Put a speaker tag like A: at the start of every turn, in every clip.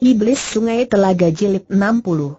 A: Iblis Sungai Telaga Jilid 60.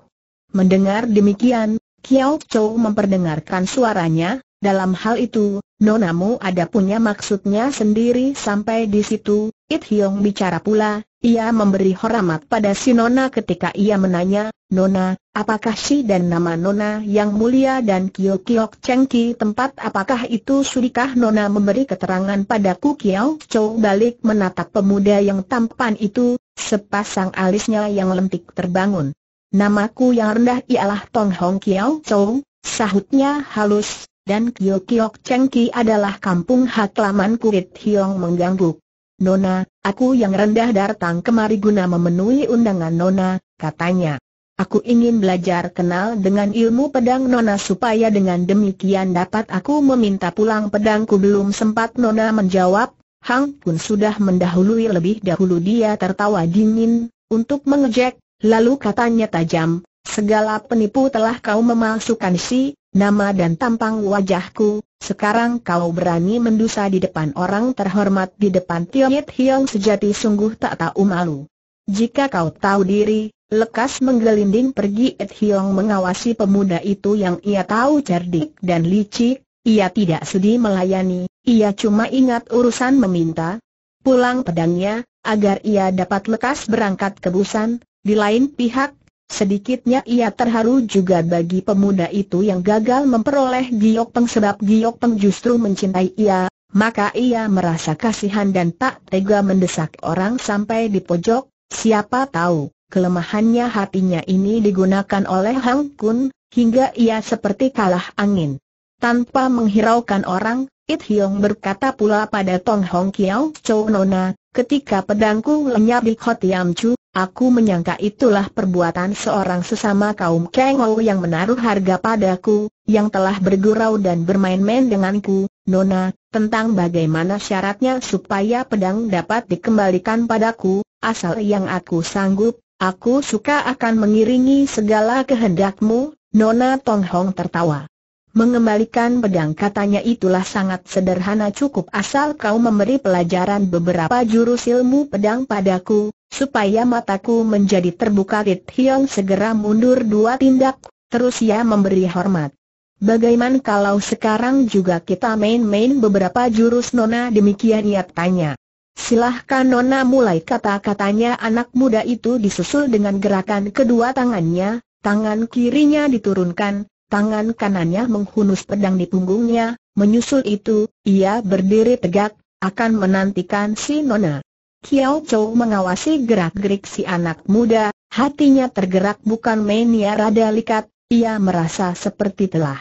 A: Mendengar demikian, Kiao Chou memperdengarkan suaranya, dalam hal itu, nonamu ada punya maksudnya sendiri sampai di situ, It Hiong bicara pula, ia memberi hormat pada si Nona ketika ia menanya, Nona, apakah si dan nama Nona yang mulia dan Kio Kio Chengki tempat apakah itu sudikah Nona memberi keterangan padaku Kiao Chou balik menatap pemuda yang tampan itu, sepasang alisnya yang lentik terbangun. Namaku yang rendah ialah Tong Hong Kiao Chou, sahutnya halus, dan Kio Kio Chengki adalah kampung halaman Kurit Hiong mengganggu Nona, aku yang rendah datang kemari guna memenuhi undangan Nona, katanya. Aku ingin belajar kenal dengan ilmu pedang Nona supaya dengan demikian dapat aku meminta pulang pedangku belum sempat Nona menjawab, Hang pun sudah mendahului lebih dahulu dia tertawa dingin, untuk mengejek, lalu katanya tajam, segala penipu telah kau memalsukan si, nama dan tampang wajahku, sekarang kau berani mendusa di depan orang terhormat di depan Tionyet Hiong sejati sungguh tak tahu malu. Jika kau tahu diri, lekas menggelinding pergi Ed Hiong mengawasi pemuda itu yang ia tahu cerdik dan licik, ia tidak sedih melayani, ia cuma ingat urusan meminta pulang pedangnya, agar ia dapat lekas berangkat ke Busan, di lain pihak Sedikitnya ia terharu juga bagi pemuda itu yang gagal memperoleh Giok Peng sebab Giok Peng justru mencintai ia, maka ia merasa kasihan dan tak tega mendesak orang sampai di pojok, siapa tahu, kelemahannya hatinya ini digunakan oleh Hang Kun, hingga ia seperti kalah angin. Tanpa menghiraukan orang, It Hiong berkata pula pada Tong Hong Kiao Chou Nona, Ketika pedangku lenyap di Hot Yam Chu, aku menyangka itulah perbuatan seorang sesama kaum Ou yang menaruh harga padaku, yang telah bergurau dan bermain-main denganku, Nona, tentang bagaimana syaratnya supaya pedang dapat dikembalikan padaku, asal yang aku sanggup, aku suka akan mengiringi segala kehendakmu, Nona Tong Hong tertawa. Mengembalikan pedang katanya itulah sangat sederhana cukup asal kau memberi pelajaran beberapa jurus ilmu pedang padaku, supaya mataku menjadi terbuka Rit Hiong segera mundur dua tindak, terus ia memberi hormat. Bagaimana kalau sekarang juga kita main-main beberapa jurus Nona demikian ia tanya. Silahkan Nona mulai kata-katanya anak muda itu disusul dengan gerakan kedua tangannya, tangan kirinya diturunkan, tangan kanannya menghunus pedang di punggungnya, menyusul itu, ia berdiri tegak, akan menantikan si Nona. Kiao Chou mengawasi gerak-gerik si anak muda, hatinya tergerak bukan main ya rada likat, ia merasa seperti telah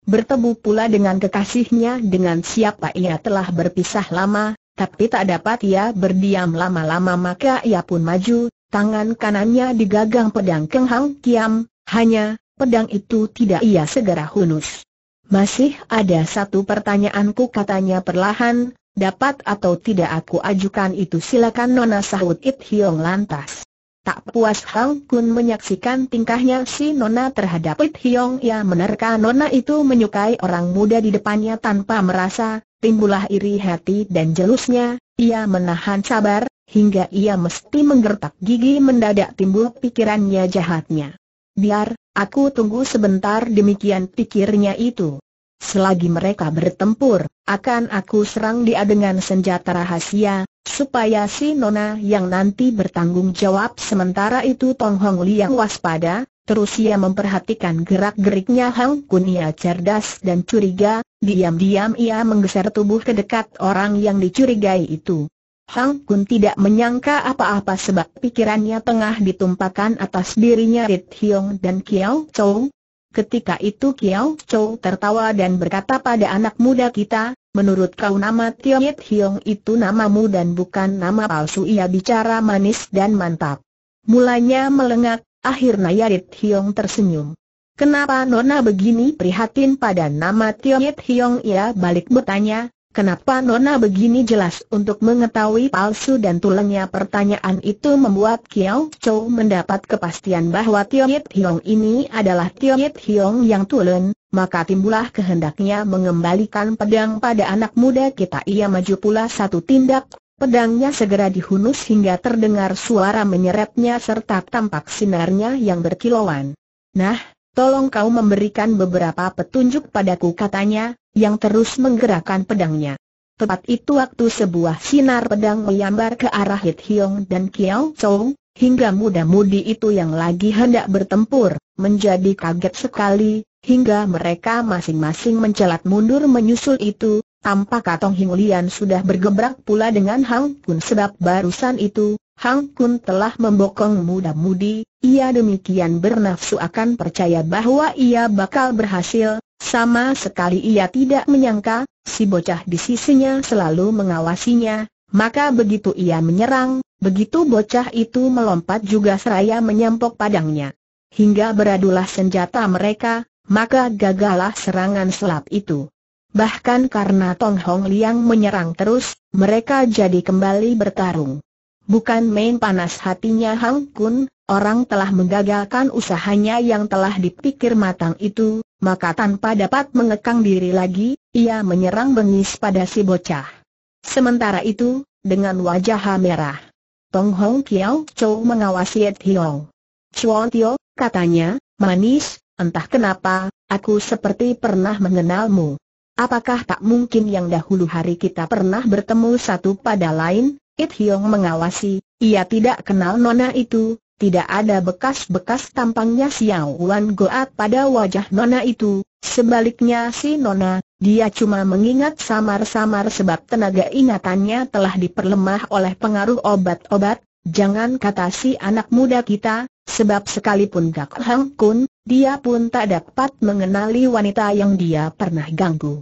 A: bertemu pula dengan kekasihnya dengan siapa ia telah berpisah lama, tapi tak dapat ia berdiam lama-lama maka ia pun maju, tangan kanannya digagang pedang kenghang Hang Kiam, hanya, pedang itu tidak ia segera hunus. Masih ada satu pertanyaanku katanya perlahan, dapat atau tidak aku ajukan itu silakan Nona sahut It Hiong lantas. Tak puas Hang Kun menyaksikan tingkahnya si Nona terhadap It Hiong ia menerka Nona itu menyukai orang muda di depannya tanpa merasa, timbulah iri hati dan jelusnya, ia menahan sabar, hingga ia mesti menggertak gigi mendadak timbul pikirannya jahatnya. Biar, aku tunggu sebentar demikian pikirnya itu. Selagi mereka bertempur, akan aku serang dia dengan senjata rahasia, supaya si Nona yang nanti bertanggung jawab sementara itu Tong Hong Liang waspada, Terus ia memperhatikan gerak-geriknya Hang Kunia cerdas dan curiga, diam-diam ia menggeser tubuh ke dekat orang yang dicurigai itu. Hang Kun tidak menyangka apa-apa sebab pikirannya tengah ditumpahkan atas dirinya Rit Hiong dan Kiao Chou. Ketika itu Kiao Chou tertawa dan berkata pada anak muda kita, menurut kau nama Tio Rit Hiong itu namamu dan bukan nama palsu ia bicara manis dan mantap. Mulanya melengak, akhirnya ya Rit Hiong tersenyum. Kenapa Nona begini prihatin pada nama Tio Rit Hiong ia balik bertanya, Kenapa Nona begini jelas untuk mengetahui palsu dan tulangnya pertanyaan itu membuat Kiao Chou mendapat kepastian bahwa Yit Hiong ini adalah Yit Hiong yang tulen, maka timbullah kehendaknya mengembalikan pedang pada anak muda kita ia maju pula satu tindak, pedangnya segera dihunus hingga terdengar suara menyeretnya serta tampak sinarnya yang berkilauan. Nah, tolong kau memberikan beberapa petunjuk padaku katanya, yang terus menggerakkan pedangnya. Tepat itu waktu sebuah sinar pedang menyambar ke arah Hit Hiong dan Kiao Chong, hingga muda-mudi itu yang lagi hendak bertempur, menjadi kaget sekali, hingga mereka masing-masing mencelat mundur menyusul itu, tampak Katong Hing Lian sudah bergebrak pula dengan Hang Kun sebab barusan itu, Hang Kun telah membokong muda-mudi, ia demikian bernafsu akan percaya bahwa ia bakal berhasil, sama sekali ia tidak menyangka, si bocah di sisinya selalu mengawasinya, maka begitu ia menyerang, begitu bocah itu melompat juga seraya menyamPok padangnya. Hingga beradulah senjata mereka, maka gagalah serangan selap itu. Bahkan karena Tong Hong Liang menyerang terus, mereka jadi kembali bertarung. Bukan main panas hatinya Hang Kun, orang telah menggagalkan usahanya yang telah dipikir matang itu, maka tanpa dapat mengekang diri lagi, ia menyerang bengis pada si bocah. Sementara itu, dengan wajah merah, Tong Hong Kiao Chou mengawasi Ed Hiong. Chuan Tio, katanya, manis, entah kenapa, aku seperti pernah mengenalmu. Apakah tak mungkin yang dahulu hari kita pernah bertemu satu pada lain, It Hiong mengawasi, ia tidak kenal nona itu, tidak ada bekas-bekas tampangnya Xiao Wan Goat pada wajah nona itu, sebaliknya si nona, dia cuma mengingat samar-samar sebab tenaga ingatannya telah diperlemah oleh pengaruh obat-obat, jangan kata si anak muda kita, sebab sekalipun Gak Hang Kun, dia pun tak dapat mengenali wanita yang dia pernah ganggu.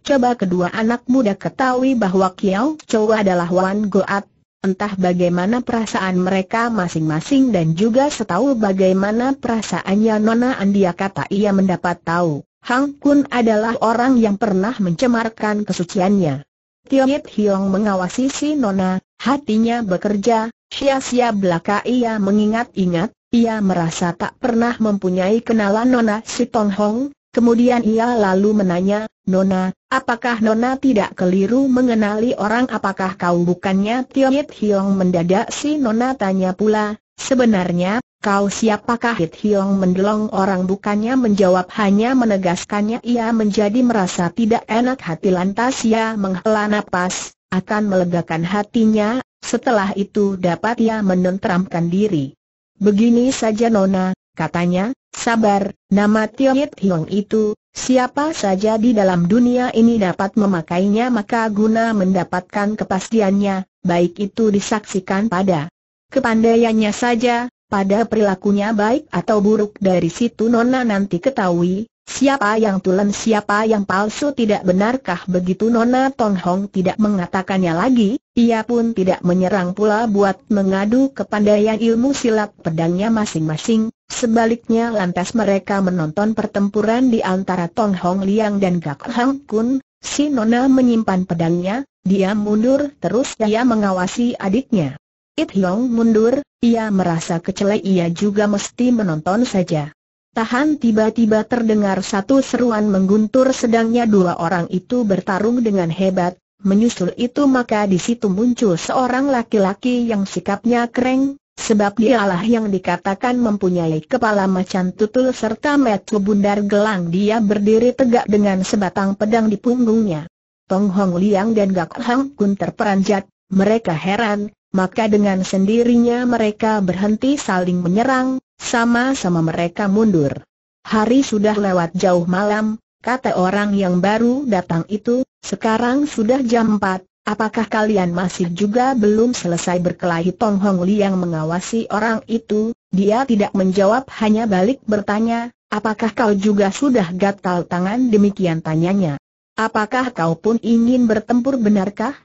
A: Coba kedua anak muda ketahui bahwa Kiao Chow adalah Wan Goat. Entah bagaimana perasaan mereka masing-masing dan juga setahu bagaimana perasaannya Nona Andia kata ia mendapat tahu. Hang Kun adalah orang yang pernah mencemarkan kesuciannya. Yip Hiong mengawasi si Nona, hatinya bekerja, sia-sia belaka ia mengingat-ingat, ia merasa tak pernah mempunyai kenalan Nona si Tong Hong, Kemudian ia lalu menanya, Nona, Apakah Nona tidak keliru mengenali orang apakah kau bukannya Tio Hit Hiong mendadak si Nona tanya pula, sebenarnya, kau siapakah Hit Hiong mendelong orang bukannya menjawab hanya menegaskannya ia menjadi merasa tidak enak hati lantas ia menghela napas, akan melegakan hatinya, setelah itu dapat ia menenteramkan diri. Begini saja Nona, katanya, Sabar, nama Hit Hiong itu, siapa saja di dalam dunia ini dapat memakainya maka guna mendapatkan kepastiannya, baik itu disaksikan pada kepandaiannya saja, pada perilakunya baik atau buruk dari situ Nona nanti ketahui, siapa yang tulen siapa yang palsu tidak benarkah begitu Nona Tong Hong tidak mengatakannya lagi, ia pun tidak menyerang pula buat mengadu kepandaian ilmu silat pedangnya masing-masing, Sebaliknya lantas mereka menonton pertempuran di antara Tong Hong Liang dan Gak Hang Kun, si Nona menyimpan pedangnya, dia mundur terus dia mengawasi adiknya. It Hyong mundur, ia merasa kecele ia juga mesti menonton saja. Tahan tiba-tiba terdengar satu seruan mengguntur sedangnya dua orang itu bertarung dengan hebat, menyusul itu maka di situ muncul seorang laki-laki yang sikapnya kereng, Sebab dialah yang dikatakan mempunyai kepala macan tutul serta metu bundar gelang dia berdiri tegak dengan sebatang pedang di punggungnya. Tong Hong Liang dan Gak Hang Kun terperanjat, mereka heran, maka dengan sendirinya mereka berhenti saling menyerang, sama-sama mereka mundur. Hari sudah lewat jauh malam, kata orang yang baru datang itu, sekarang sudah jam 4, Apakah kalian masih juga belum selesai berkelahi Tong Hong Li yang mengawasi orang itu, dia tidak menjawab hanya balik bertanya, apakah kau juga sudah gatal tangan demikian tanyanya. Apakah kau pun ingin bertempur benarkah?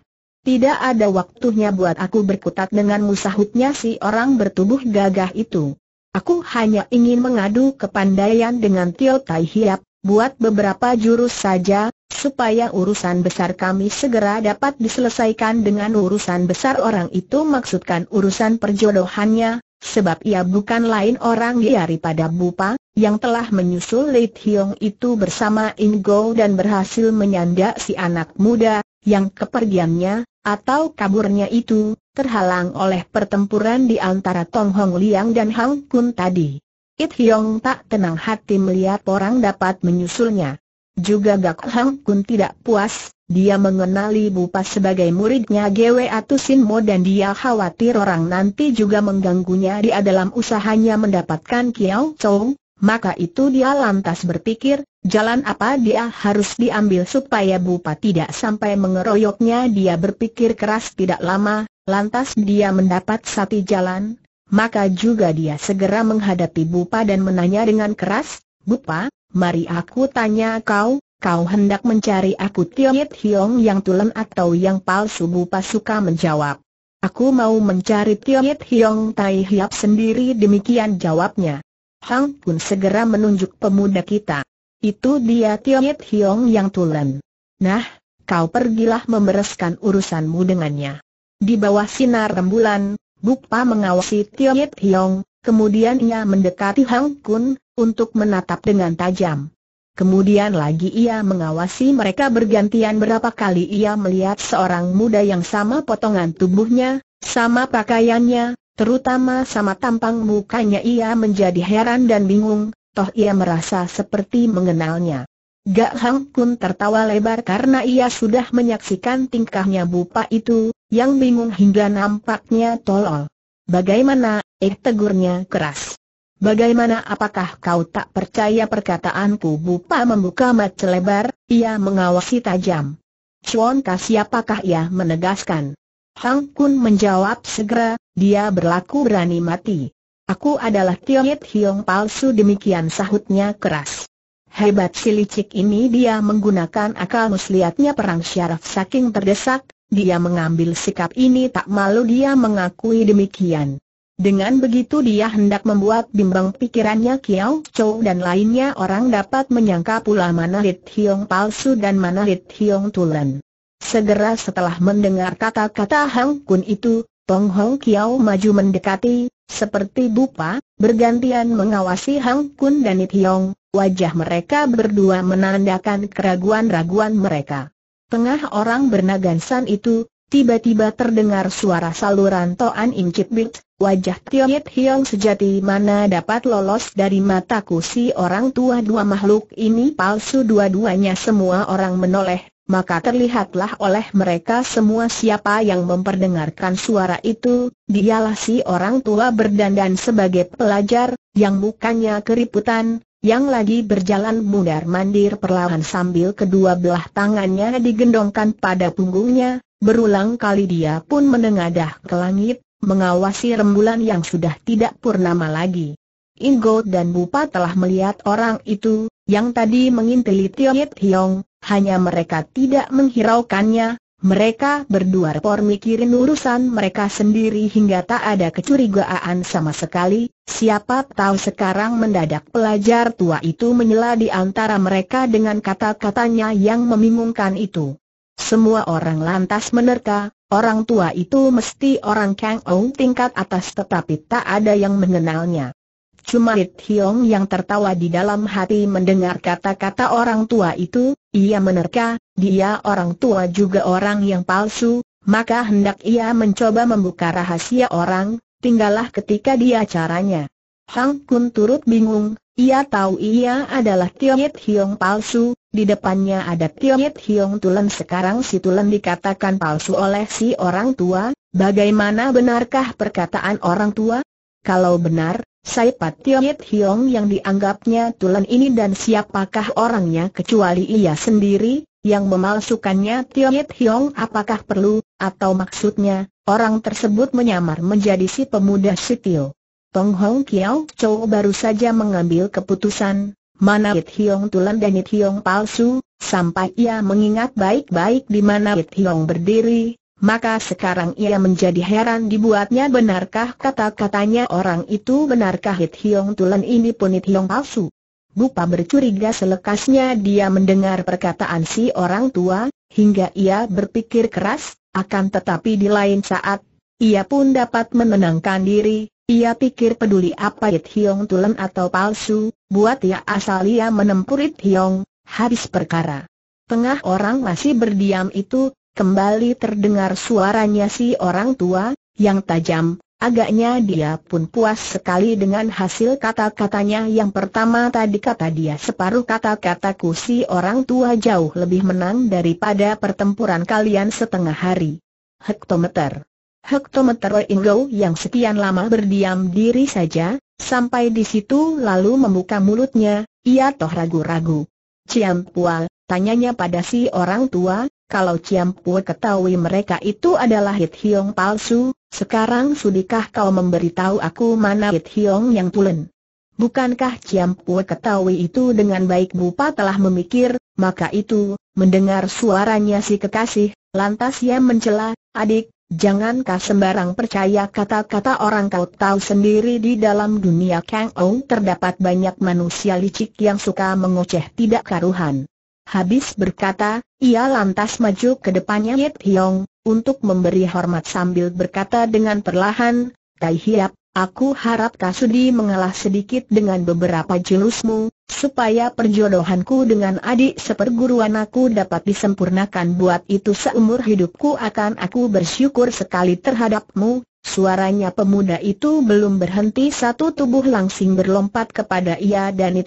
A: Tidak ada waktunya buat aku berkutat dengan musahutnya si orang bertubuh gagah itu. Aku hanya ingin mengadu kepandaian dengan Tio Tai Hiap, buat beberapa jurus saja, supaya urusan besar kami segera dapat diselesaikan dengan urusan besar orang itu maksudkan urusan perjodohannya, sebab ia bukan lain orang daripada Bupa, yang telah menyusul Lei Tiong itu bersama In Go dan berhasil menyandak si anak muda, yang kepergiannya, atau kaburnya itu, terhalang oleh pertempuran di antara Tong Hong Liang dan Hang Kun tadi. It Hiong tak tenang hati melihat orang dapat menyusulnya. Juga Gak Hang Kun tidak puas, dia mengenali Bupa sebagai muridnya Gwe Atusinmo dan dia khawatir orang nanti juga mengganggunya di dalam usahanya mendapatkan Kiao Chow, maka itu dia lantas berpikir, jalan apa dia harus diambil supaya Bupa tidak sampai mengeroyoknya dia berpikir keras tidak lama, lantas dia mendapat satu jalan, maka juga dia segera menghadapi Bupa dan menanya dengan keras, Bupa, mari aku tanya kau, kau hendak mencari aku Tiet Hiong yang tulen atau yang palsu Bupa suka menjawab. Aku mau mencari Tiet Hiong Tai Hiap sendiri demikian jawabnya. Hang pun segera menunjuk pemuda kita. Itu dia Tiet Hiong yang tulen. Nah, kau pergilah membereskan urusanmu dengannya. Di bawah sinar rembulan, Bukpa mengawasi Tiet Hiong, kemudian ia mendekati Hang Kun, untuk menatap dengan tajam. Kemudian lagi ia mengawasi mereka bergantian berapa kali ia melihat seorang muda yang sama potongan tubuhnya, sama pakaiannya, terutama sama tampang mukanya ia menjadi heran dan bingung, toh ia merasa seperti mengenalnya. Gak Hang Kun tertawa lebar karena ia sudah menyaksikan tingkahnya bupa itu, yang bingung hingga nampaknya tolol. Bagaimana, eh tegurnya keras. Bagaimana apakah kau tak percaya perkataanku Bupa membuka mata lebar, ia mengawasi tajam. Chuan Ka siapakah ia menegaskan. Hang Kun menjawab segera, dia berlaku berani mati. Aku adalah Yit Hiong palsu demikian sahutnya keras. Hebat si licik ini dia menggunakan akal muslihatnya perang syaraf saking terdesak, dia mengambil sikap ini tak malu dia mengakui demikian. Dengan begitu dia hendak membuat bimbang pikirannya Kiao Chou dan lainnya orang dapat menyangka pula mana Lit Hiong palsu dan mana Lit Hiong tulen. Segera setelah mendengar kata-kata Hang Kun itu, Tong Hong Kiao maju mendekati, seperti bupa, bergantian mengawasi Hang Kun dan Lit Hiong, wajah mereka berdua menandakan keraguan-raguan mereka. Tengah orang bernagansan itu, tiba-tiba terdengar suara saluran Toan Inkit Bit, wajah Yit Hiong sejati mana dapat lolos dari mataku si orang tua dua makhluk ini palsu dua-duanya semua orang menoleh, maka terlihatlah oleh mereka semua siapa yang memperdengarkan suara itu, dialah si orang tua berdandan sebagai pelajar, yang mukanya keriputan, yang lagi berjalan mundar mandir perlahan sambil kedua belah tangannya digendongkan pada punggungnya, Berulang kali dia pun menengadah ke langit, mengawasi rembulan yang sudah tidak purnama lagi. Ingo dan Bupa telah melihat orang itu, yang tadi mengintili Tio Hiong, hanya mereka tidak menghiraukannya, mereka berdua repor mikirin urusan mereka sendiri hingga tak ada kecurigaan sama sekali, siapa tahu sekarang mendadak pelajar tua itu menyela di antara mereka dengan kata-katanya yang membingungkan itu. Semua orang lantas menerka, orang tua itu mesti orang Kang Ong tingkat atas tetapi tak ada yang mengenalnya. Cuma Rit Hiong yang tertawa di dalam hati mendengar kata-kata orang tua itu, ia menerka, dia orang tua juga orang yang palsu, maka hendak ia mencoba membuka rahasia orang, tinggallah ketika dia caranya. Hang Kun turut bingung, ia tahu ia adalah Tioyet Hiong palsu, di depannya ada Tionyet Hiong Tulen sekarang si Tulen dikatakan palsu oleh si orang tua, bagaimana benarkah perkataan orang tua? Kalau benar, Saipat Tionyet Hiong yang dianggapnya Tulen ini dan siapakah orangnya kecuali ia sendiri, yang memalsukannya Tionyet Hiong apakah perlu, atau maksudnya, orang tersebut menyamar menjadi si pemuda Sitio? Tong Hong Kiao Chou baru saja mengambil keputusan, mana It Hiong tulen dan It Hiong palsu, sampai ia mengingat baik-baik di mana It Hiong berdiri, maka sekarang ia menjadi heran dibuatnya benarkah kata-katanya orang itu benarkah It Hiong tulen ini pun It Hiong palsu. Bupa bercuriga selekasnya dia mendengar perkataan si orang tua, hingga ia berpikir keras, akan tetapi di lain saat, ia pun dapat menenangkan diri, ia pikir peduli apa It Hiong tulen atau palsu, buat ia asal ia menempur It Hiong, habis perkara. Tengah orang masih berdiam itu, kembali terdengar suaranya si orang tua, yang tajam, agaknya dia pun puas sekali dengan hasil kata-katanya yang pertama tadi kata dia separuh kata-kataku si orang tua jauh lebih menang daripada pertempuran kalian setengah hari. Hektometer Hektometer Ingo yang sekian lama berdiam diri saja, sampai di situ lalu membuka mulutnya, ia toh ragu-ragu. Ciam Pual, tanyanya pada si orang tua, kalau Ciam Pual ketahui mereka itu adalah Hit Hiong palsu, sekarang sudikah kau memberitahu aku mana Hit Hiong yang pulen? Bukankah Ciam Pual ketahui itu dengan baik Bupa telah memikir, maka itu, mendengar suaranya si kekasih, lantas ia mencela, adik, Jangankah sembarang percaya kata-kata orang kau tahu sendiri di dalam dunia Kang Ong terdapat banyak manusia licik yang suka mengoceh tidak karuhan. Habis berkata, ia lantas maju ke depannya Yip Hiong, untuk memberi hormat sambil berkata dengan perlahan, Tai Hiap, Aku harap Kasudi mengalah sedikit dengan beberapa jurusmu, supaya perjodohanku dengan adik seperguruan aku dapat disempurnakan buat itu seumur hidupku akan aku bersyukur sekali terhadapmu. Suaranya pemuda itu belum berhenti satu tubuh langsing berlompat kepada ia dan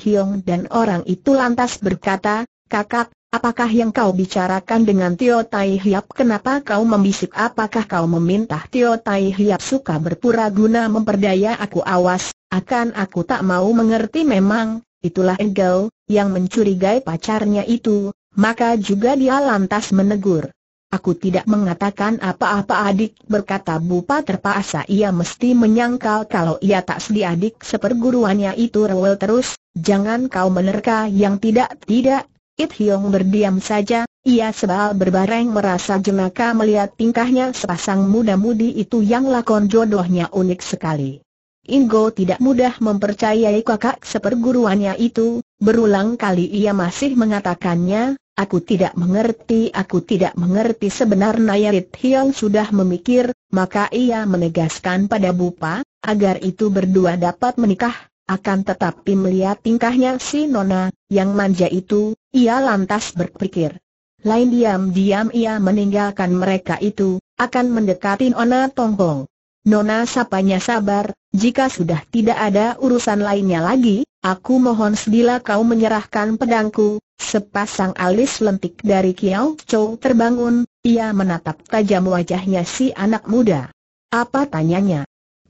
A: dan orang itu lantas berkata, Kakak, Apakah yang kau bicarakan dengan Tio Tai Hiap? Kenapa kau membisik? Apakah kau meminta Tio Tai Hiap suka berpura guna memperdaya aku? Awas, akan aku tak mau mengerti memang, itulah engkau, yang mencurigai pacarnya itu, maka juga dia lantas menegur. Aku tidak mengatakan apa-apa adik berkata Bupa terpaksa ia mesti menyangkal kalau ia tak sedih adik seperguruannya itu rewel terus, jangan kau menerka yang tidak-tidak, It Hiong berdiam saja, ia sebal berbareng merasa jenaka melihat tingkahnya sepasang muda-mudi itu yang lakon jodohnya unik sekali. Ingo tidak mudah mempercayai kakak seperguruannya itu, berulang kali ia masih mengatakannya, Aku tidak mengerti, aku tidak mengerti sebenarnya Yarit Hiong sudah memikir, maka ia menegaskan pada Bupa, agar itu berdua dapat menikah, akan tetapi melihat tingkahnya si Nona, yang manja itu, ia lantas berpikir. Lain diam-diam ia meninggalkan mereka itu, akan mendekati Nona Tonggong. Nona sapanya sabar, jika sudah tidak ada urusan lainnya lagi, aku mohon sedila kau menyerahkan pedangku. Sepasang alis lentik dari Kiao Chow terbangun, ia menatap tajam wajahnya si anak muda. Apa tanyanya?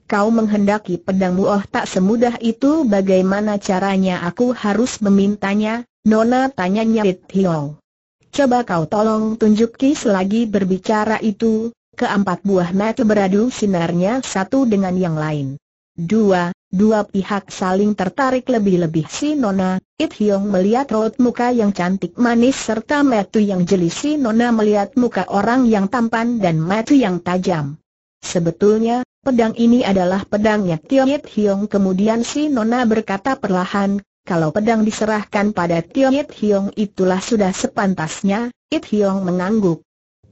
A: Kau menghendaki pedangmu oh tak semudah itu bagaimana caranya aku harus memintanya, Nona tanya Nyit Hiong. Coba kau tolong tunjuki selagi berbicara itu, keempat buah mata beradu sinarnya satu dengan yang lain. Dua, dua pihak saling tertarik lebih-lebih si Nona, It Hiong melihat raut muka yang cantik manis serta metu yang jeli si Nona melihat muka orang yang tampan dan metu yang tajam. Sebetulnya, pedang ini adalah pedangnya Tio It Hiong kemudian si Nona berkata perlahan, kalau pedang diserahkan pada Tiong It Hiong itulah sudah sepantasnya, It Hiong mengangguk.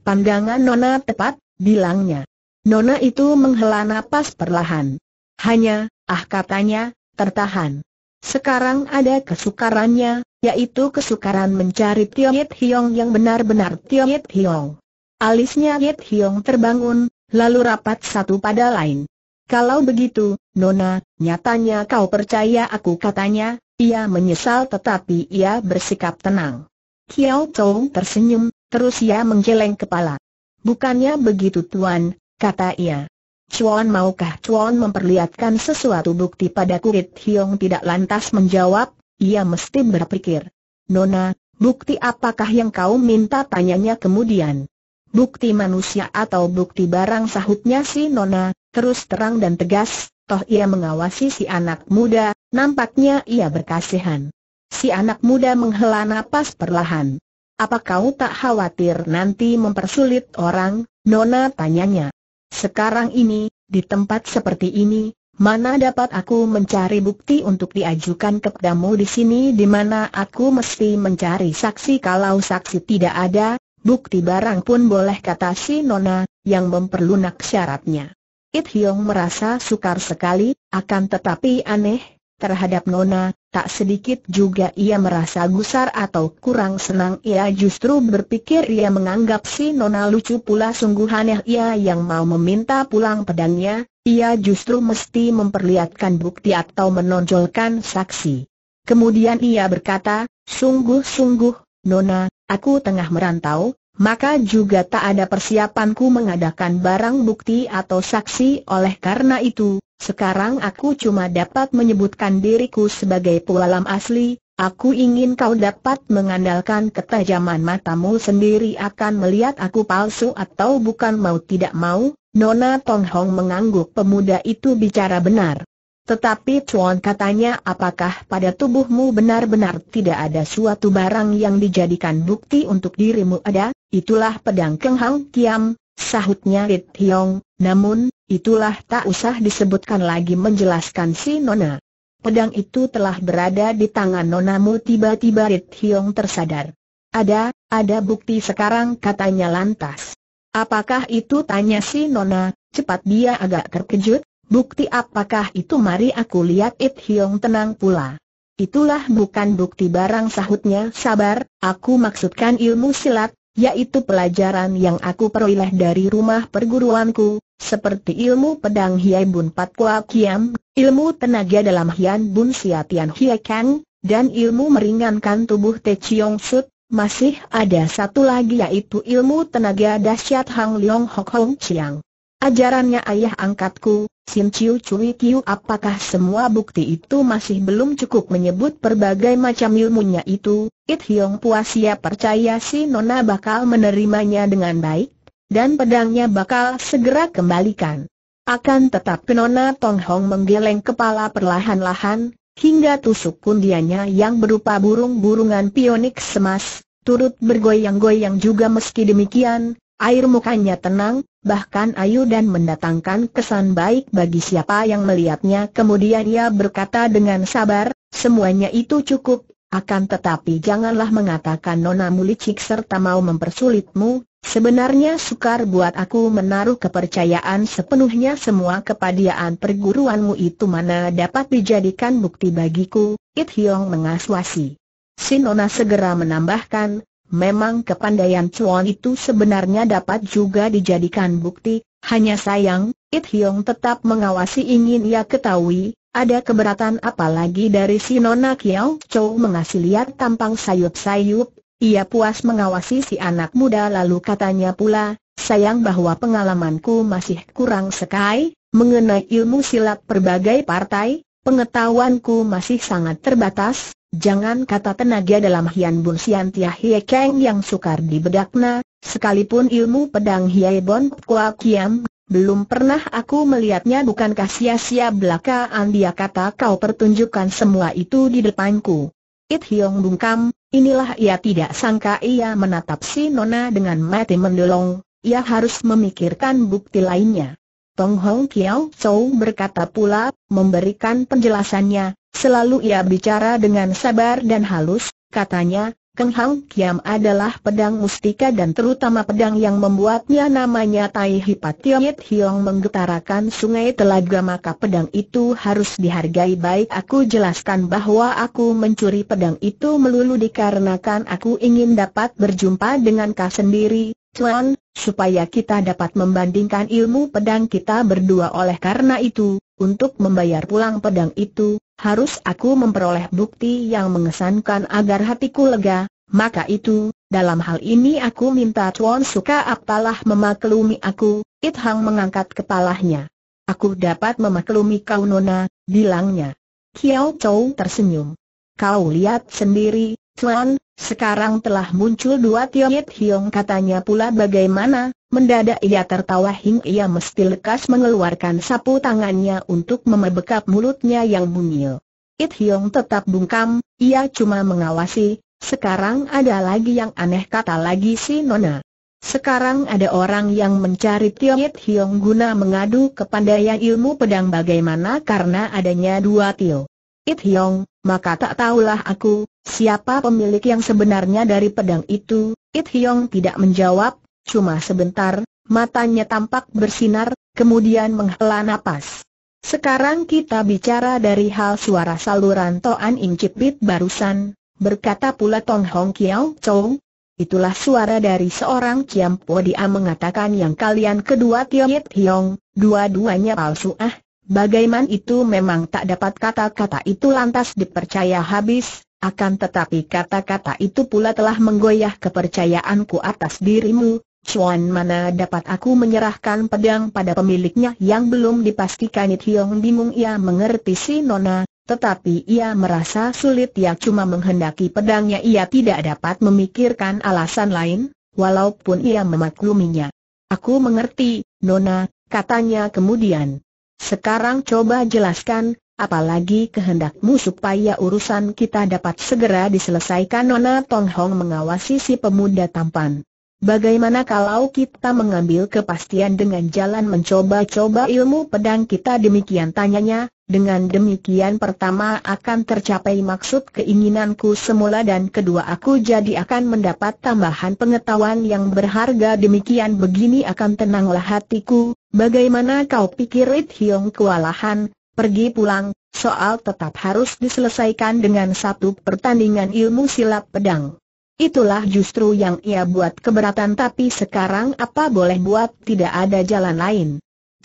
A: Pandangan Nona tepat, bilangnya. Nona itu menghela napas perlahan. Hanya, ah katanya, tertahan. Sekarang ada kesukarannya, yaitu kesukaran mencari Tiong It Hiong yang benar-benar Tiong It Hiong. Alisnya It Hiong terbangun, lalu rapat satu pada lain. Kalau begitu, Nona, nyatanya kau percaya aku katanya, ia menyesal tetapi ia bersikap tenang. Kiao Chou tersenyum, terus ia menggeleng kepala. Bukannya begitu tuan, kata ia. Chuan maukah Chuan memperlihatkan sesuatu bukti pada kulit Hiong tidak lantas menjawab, ia mesti berpikir. Nona, bukti apakah yang kau minta tanyanya kemudian? Bukti manusia atau bukti barang sahutnya si Nona, terus terang dan tegas, toh ia mengawasi si anak muda, Nampaknya ia berkasihan. Si anak muda menghela napas perlahan. Apa kau tak khawatir nanti mempersulit orang, Nona tanyanya. Sekarang ini, di tempat seperti ini, mana dapat aku mencari bukti untuk diajukan kepadamu di sini di mana aku mesti mencari saksi kalau saksi tidak ada, bukti barang pun boleh kata si Nona, yang memperlunak syaratnya. It Hiong merasa sukar sekali, akan tetapi aneh, Terhadap Nona, tak sedikit juga ia merasa gusar atau kurang senang ia justru berpikir ia menganggap si Nona lucu pula sungguh aneh ya, ia yang mau meminta pulang pedangnya, ia justru mesti memperlihatkan bukti atau menonjolkan saksi. Kemudian ia berkata, sungguh-sungguh, Nona, aku tengah merantau, maka juga tak ada persiapanku mengadakan barang bukti atau saksi oleh karena itu, sekarang aku cuma dapat menyebutkan diriku sebagai pualam asli, aku ingin kau dapat mengandalkan ketajaman matamu sendiri akan melihat aku palsu atau bukan mau tidak mau, Nona Tong Hong mengangguk pemuda itu bicara benar. Tetapi Chuan katanya apakah pada tubuhmu benar-benar tidak ada suatu barang yang dijadikan bukti untuk dirimu ada, itulah pedang Keng Hang Kiam, Sahutnya It Hiong, namun, itulah tak usah disebutkan lagi menjelaskan si Nona. Pedang itu telah berada di tangan Nonamu tiba-tiba It Hiong tersadar. Ada, ada bukti sekarang katanya lantas. Apakah itu tanya si Nona, cepat dia agak terkejut, bukti apakah itu mari aku lihat It Hiong tenang pula. Itulah bukan bukti barang sahutnya sabar, aku maksudkan ilmu silat, yaitu pelajaran yang aku peroleh dari rumah perguruanku, seperti ilmu pedang Hiai Bun Pat Kua Kiam, ilmu tenaga dalam Hian Bun Siatian Hiai Kang, dan ilmu meringankan tubuh Te Chiong Sut, masih ada satu lagi yaitu ilmu tenaga dahsyat Hang Leong Hok Hong Chiang. Ajarannya ayah angkatku, Sim Chiu Chui Kiu apakah semua bukti itu masih belum cukup menyebut berbagai macam ilmunya itu, It Hiong Puasia percaya si Nona bakal menerimanya dengan baik, dan pedangnya bakal segera kembalikan. Akan tetap Nona Tong Hong menggeleng kepala perlahan-lahan, hingga tusuk kundianya yang berupa burung-burungan pionik semas, turut bergoyang-goyang juga meski demikian, Air mukanya tenang, bahkan ayu dan mendatangkan kesan baik bagi siapa yang melihatnya. Kemudian ia berkata dengan sabar, semuanya itu cukup, akan tetapi janganlah mengatakan Nona Mulicik serta mau mempersulitmu. Sebenarnya sukar buat aku menaruh kepercayaan sepenuhnya semua kepadiaan perguruanmu itu mana dapat dijadikan bukti bagiku, It Hyong mengaswasi. Sinona segera menambahkan, Memang kepandaian Chuan itu sebenarnya dapat juga dijadikan bukti, hanya sayang, It Hiong tetap mengawasi ingin ia ketahui, ada keberatan apalagi dari si Nona Kiao Chou mengasih lihat tampang sayup-sayup, ia puas mengawasi si anak muda lalu katanya pula, sayang bahwa pengalamanku masih kurang sekai, mengenai ilmu silat berbagai partai, Pengetahuanku masih sangat terbatas, jangan kata tenaga dalam Hian Bun Sian Tia Hie Kang yang sukar dibedakna, sekalipun ilmu pedang Hiai Bon Kua Kiam, belum pernah aku melihatnya bukankah sia-sia belakaan dia kata kau pertunjukkan semua itu di depanku. It Hiong bungkam, inilah ia tidak sangka ia menatap si Nona dengan mati mendolong, ia harus memikirkan bukti lainnya. Tong Hong Kiao Chou berkata pula, memberikan penjelasannya, selalu ia bicara dengan sabar dan halus, katanya, Keng Hang Kiam adalah pedang mustika dan terutama pedang yang membuatnya namanya Tai Hipatioyet Hiong menggetarakan sungai telaga maka pedang itu harus dihargai baik aku jelaskan bahwa aku mencuri pedang itu melulu dikarenakan aku ingin dapat berjumpa dengan kau sendiri, Tuan, supaya kita dapat membandingkan ilmu pedang kita berdua oleh karena itu, untuk membayar pulang pedang itu, harus aku memperoleh bukti yang mengesankan agar hatiku lega, maka itu, dalam hal ini aku minta Tuan Suka apalah memaklumi aku, It Hang mengangkat kepalanya. Aku dapat memaklumi kau Nona, bilangnya. Kiao Chou tersenyum. Kau lihat sendiri, Tuan, sekarang telah muncul dua Yit Hiong katanya pula bagaimana, mendadak ia tertawa hing ia mesti lekas mengeluarkan sapu tangannya untuk memebekap mulutnya yang mungil. It Hiong tetap bungkam, ia cuma mengawasi, sekarang ada lagi yang aneh kata lagi si Nona. Sekarang ada orang yang mencari Yit Hiong guna mengadu kepandaian ilmu pedang bagaimana karena adanya dua Tio. It Hiong, maka tak tahulah aku, siapa pemilik yang sebenarnya dari pedang itu, It Hyong tidak menjawab, cuma sebentar, matanya tampak bersinar, kemudian menghela napas. Sekarang kita bicara dari hal suara saluran Toan Incipit barusan, berkata pula Tong Hong Kiao Chow. Itulah suara dari seorang Kiam Po dia mengatakan yang kalian kedua Tiong It Hyong, dua-duanya palsu ah, Bagaiman itu memang tak dapat kata-kata itu lantas dipercaya habis, akan tetapi kata-kata itu pula telah menggoyah kepercayaanku atas dirimu, Cuan mana dapat aku menyerahkan pedang pada pemiliknya yang belum dipastikan Hiong bingung ia mengerti si Nona, tetapi ia merasa sulit ia cuma menghendaki pedangnya ia tidak dapat memikirkan alasan lain, walaupun ia memakluminya. Aku mengerti, Nona, katanya kemudian. Sekarang coba jelaskan, apalagi kehendakmu supaya urusan kita dapat segera diselesaikan Nona Tong Hong mengawasi si pemuda tampan. Bagaimana kalau kita mengambil kepastian dengan jalan mencoba-coba ilmu pedang kita demikian tanyanya, dengan demikian pertama akan tercapai maksud keinginanku semula dan kedua aku jadi akan mendapat tambahan pengetahuan yang berharga demikian begini akan tenanglah hatiku, bagaimana kau pikir It Hiong kewalahan, pergi pulang, soal tetap harus diselesaikan dengan satu pertandingan ilmu silap pedang. Itulah justru yang ia buat keberatan tapi sekarang apa boleh buat tidak ada jalan lain.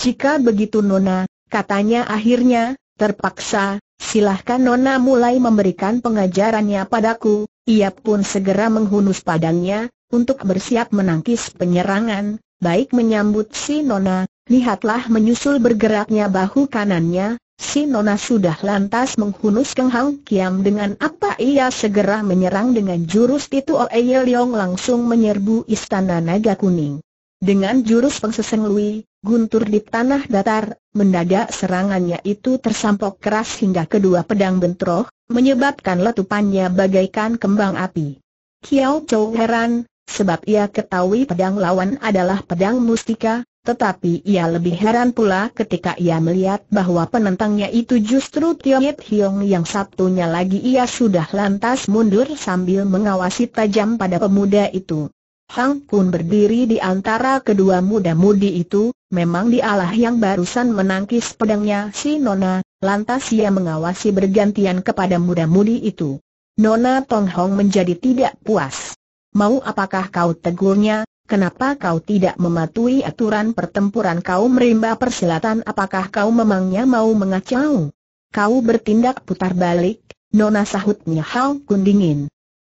A: Jika begitu Nona, Katanya akhirnya, terpaksa, silahkan Nona mulai memberikan pengajarannya padaku, ia pun segera menghunus padangnya, untuk bersiap menangkis penyerangan, baik menyambut si Nona, lihatlah menyusul bergeraknya bahu kanannya, si Nona sudah lantas menghunus kenghang Kiam dengan apa ia segera menyerang dengan jurus itu Oeye Leong langsung menyerbu istana naga kuning. Dengan jurus pengseseng Lui, guntur di tanah datar, mendadak serangannya itu tersampok keras hingga kedua pedang bentroh, menyebabkan letupannya bagaikan kembang api. Kiao Chou heran, sebab ia ketahui pedang lawan adalah pedang mustika, tetapi ia lebih heran pula ketika ia melihat bahwa penentangnya itu justru Yit Hiong yang satunya lagi ia sudah lantas mundur sambil mengawasi tajam pada pemuda itu. Hang Kun berdiri di antara kedua muda-mudi itu, memang dialah yang barusan menangkis pedangnya si Nona, lantas ia mengawasi bergantian kepada muda-mudi itu. Nona Tong Hong menjadi tidak puas. Mau apakah kau tegurnya, kenapa kau tidak mematuhi aturan pertempuran kau merimba persilatan apakah kau memangnya mau mengacau? Kau bertindak putar balik, Nona sahutnya Hang Kun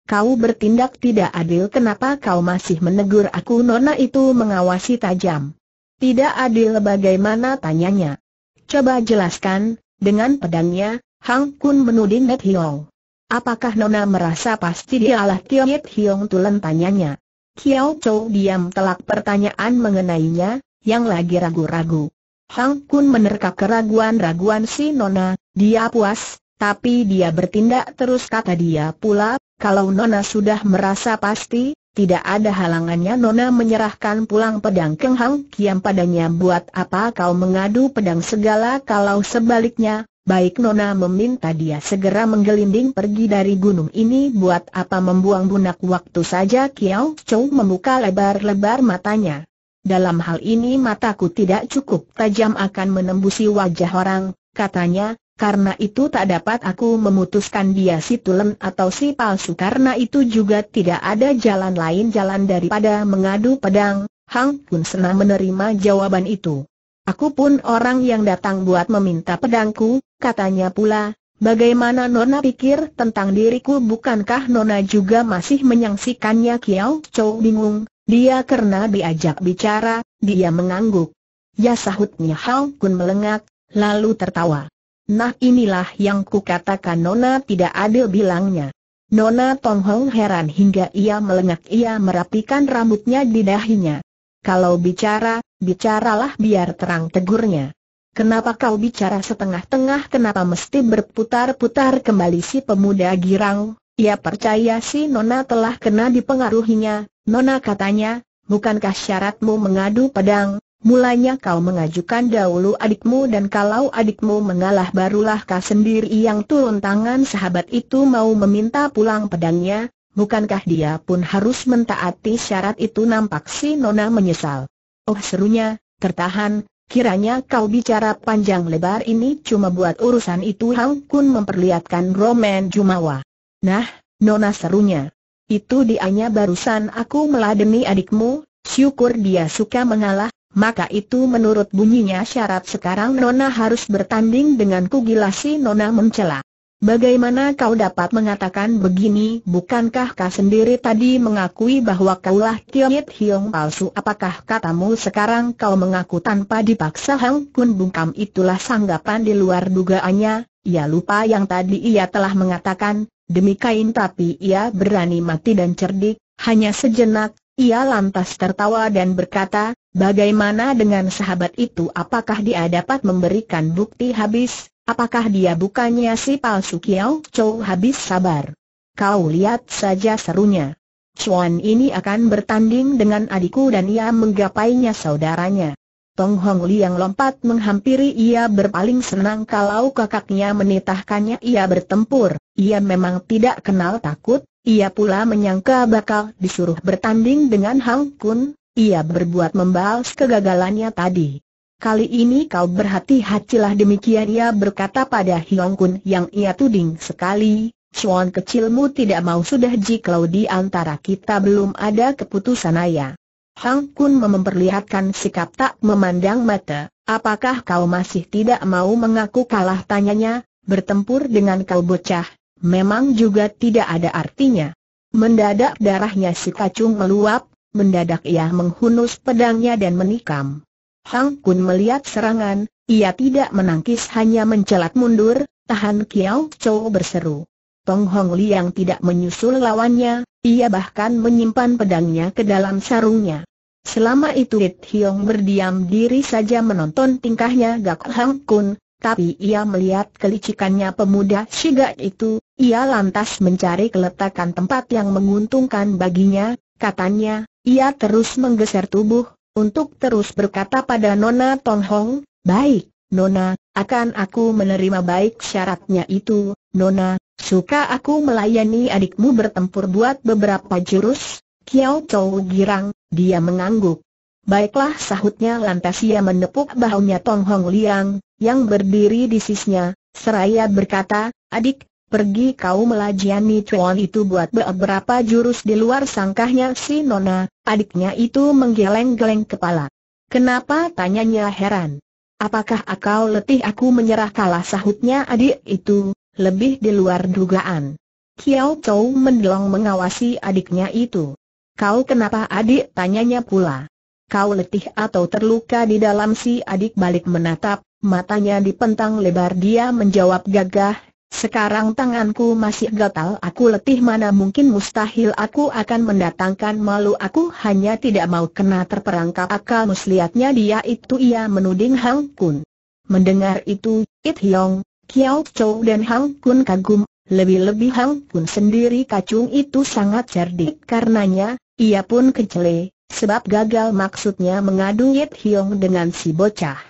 A: Kau bertindak tidak adil kenapa kau masih menegur aku Nona itu mengawasi tajam. Tidak adil bagaimana tanyanya. Coba jelaskan, dengan pedangnya, Hang Kun menuding Net Hiong. Apakah Nona merasa pasti dialah Yit Hiong Tulen tanyanya. Kiao Chou diam telak pertanyaan mengenainya, yang lagi ragu-ragu. Hang Kun menerka keraguan-raguan si Nona, dia puas, tapi dia bertindak terus kata dia pula, kalau Nona sudah merasa pasti, tidak ada halangannya Nona menyerahkan pulang pedang Keng Hang Kiam padanya buat apa kau mengadu pedang segala kalau sebaliknya, baik Nona meminta dia segera menggelinding pergi dari gunung ini buat apa membuang bunak waktu saja Kiao Chou membuka lebar-lebar matanya. Dalam hal ini mataku tidak cukup tajam akan menembusi wajah orang, katanya, karena itu tak dapat aku memutuskan dia si tulen atau si palsu karena itu juga tidak ada jalan lain jalan daripada mengadu pedang. Hang pun senang menerima jawaban itu. Aku pun orang yang datang buat meminta pedangku, katanya pula, bagaimana Nona pikir tentang diriku bukankah Nona juga masih menyangsikannya Kiao Chou bingung, dia karena diajak bicara, dia mengangguk. Ya sahutnya Hang pun melengak, lalu tertawa. Nah inilah yang kukatakan Nona tidak adil bilangnya. Nona Tong Hong heran hingga ia melengak ia merapikan rambutnya di dahinya. Kalau bicara, bicaralah biar terang tegurnya. Kenapa kau bicara setengah-tengah kenapa mesti berputar-putar kembali si pemuda girang? Ia percaya si Nona telah kena dipengaruhinya, Nona katanya, bukankah syaratmu mengadu pedang, Mulanya kau mengajukan dahulu adikmu dan kalau adikmu mengalah barulah kau sendiri yang turun tangan sahabat itu mau meminta pulang pedangnya, bukankah dia pun harus mentaati syarat itu nampak si Nona menyesal. Oh serunya, tertahan, kiranya kau bicara panjang lebar ini cuma buat urusan itu Hang Kun memperlihatkan Roman Jumawa. Nah, Nona serunya. Itu dianya barusan aku meladeni adikmu, syukur dia suka mengalah, maka itu menurut bunyinya syarat sekarang Nona harus bertanding dengan kugilasi si Nona mencela. Bagaimana kau dapat mengatakan begini? Bukankah kau sendiri tadi mengakui bahwa kaulah Tiongit Hiong palsu? Apakah katamu sekarang kau mengaku tanpa dipaksa? Hang Kun bungkam itulah sanggapan di luar dugaannya. Ia lupa yang tadi ia telah mengatakan, demi kain tapi ia berani mati dan cerdik. Hanya sejenak, ia lantas tertawa dan berkata, bagaimana dengan sahabat itu apakah dia dapat memberikan bukti habis, apakah dia bukannya si palsu Kiao Chou habis sabar. Kau lihat saja serunya. Chuan ini akan bertanding dengan adikku dan ia menggapainya saudaranya. Tong Hong Li yang lompat menghampiri ia berpaling senang kalau kakaknya menitahkannya ia bertempur, ia memang tidak kenal takut, ia pula menyangka bakal disuruh bertanding dengan Hang Kun, ia berbuat membalas kegagalannya tadi. Kali ini kau berhati-hatilah demikian ia berkata pada Hiong Kun yang ia tuding sekali, Chuan kecilmu tidak mau sudah jikalau di antara kita belum ada keputusan ayah. Hang Kun memperlihatkan sikap tak memandang mata, apakah kau masih tidak mau mengaku kalah tanyanya, bertempur dengan kau bocah, memang juga tidak ada artinya. Mendadak darahnya si kacung meluap, mendadak ia menghunus pedangnya dan menikam. Hang Kun melihat serangan, ia tidak menangkis hanya mencelat mundur, tahan Kiao Chou berseru. Tong Hong Liang tidak menyusul lawannya, ia bahkan menyimpan pedangnya ke dalam sarungnya. Selama itu It Hiong berdiam diri saja menonton tingkahnya Gak Hang Kun, tapi ia melihat kelicikannya pemuda Shiga itu, ia lantas mencari keletakan tempat yang menguntungkan baginya, katanya, ia terus menggeser tubuh, untuk terus berkata pada Nona Tong Hong, baik, Nona, akan aku menerima baik syaratnya itu, Nona, suka aku melayani adikmu bertempur buat beberapa jurus, Kiao Chou girang, dia mengangguk. Baiklah sahutnya lantas ia menepuk bahunya Tong Hong Liang, yang berdiri di sisnya, seraya berkata, adik, pergi kau melajani cuan itu buat beberapa jurus di luar sangkahnya si Nona, adiknya itu menggeleng-geleng kepala. Kenapa tanyanya heran. Apakah akal letih aku menyerah kalah sahutnya adik itu, lebih di luar dugaan. Kiao Chou mendelong mengawasi adiknya itu. Kau kenapa adik tanyanya pula. Kau letih atau terluka di dalam si adik balik menatap, matanya dipentang lebar dia menjawab gagah, sekarang tanganku masih gatal aku letih mana mungkin mustahil aku akan mendatangkan malu aku hanya tidak mau kena terperangkap akal muslihatnya dia itu ia menuding Hang Kun. Mendengar itu, It Hyong, Kiao Chou dan Hang Kun kagum, lebih-lebih Hang Kun sendiri kacung itu sangat cerdik karenanya, ia pun kecele, sebab gagal maksudnya mengadu It Hyong dengan si bocah.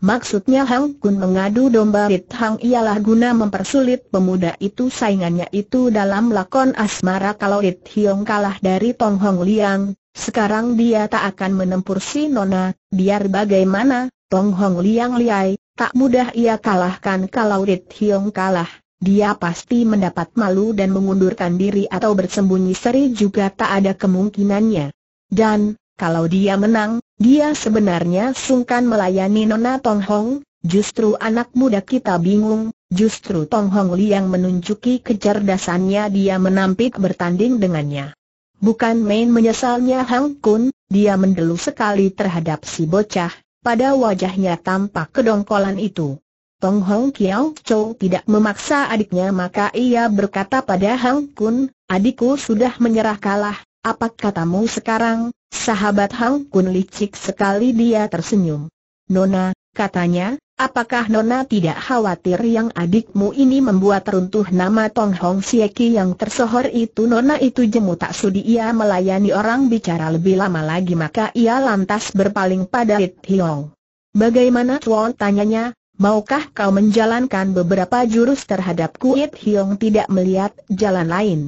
A: Maksudnya Hang Kun mengadu domba Rit Hang ialah guna mempersulit pemuda itu saingannya itu dalam lakon asmara kalau Rit Hiong kalah dari Tong Hong Liang, sekarang dia tak akan menempur si Nona, biar bagaimana, Tong Hong Liang Liai, tak mudah ia kalahkan kalau Rit Hiong kalah. Dia pasti mendapat malu dan mengundurkan diri atau bersembunyi seri juga tak ada kemungkinannya. Dan, kalau dia menang, dia sebenarnya sungkan melayani Nona Tong Hong, justru anak muda kita bingung, justru Tong Hong Li yang menunjuki kecerdasannya dia menampik bertanding dengannya. Bukan main menyesalnya Hang Kun, dia mendelu sekali terhadap si bocah, pada wajahnya tampak kedongkolan itu. Tong Hong Kiao Chou tidak memaksa adiknya maka ia berkata pada Hang Kun, adikku sudah menyerah kalah, apa katamu sekarang, Sahabat Hang Kun licik sekali dia tersenyum. Nona, katanya, apakah Nona tidak khawatir yang adikmu ini membuat runtuh nama Tong Hong Sieki yang tersohor itu Nona itu jemu tak sudi ia melayani orang bicara lebih lama lagi maka ia lantas berpaling pada It Hiong. Bagaimana Tuan tanyanya, maukah kau menjalankan beberapa jurus terhadapku It Hiong tidak melihat jalan lain.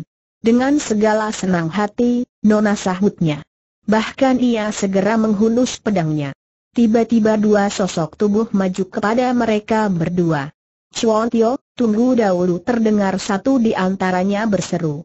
A: Dengan segala senang hati, Nona sahutnya. Bahkan ia segera menghunus pedangnya. Tiba-tiba dua sosok tubuh maju kepada mereka berdua. Chuan Tio, tunggu dahulu terdengar satu di antaranya berseru.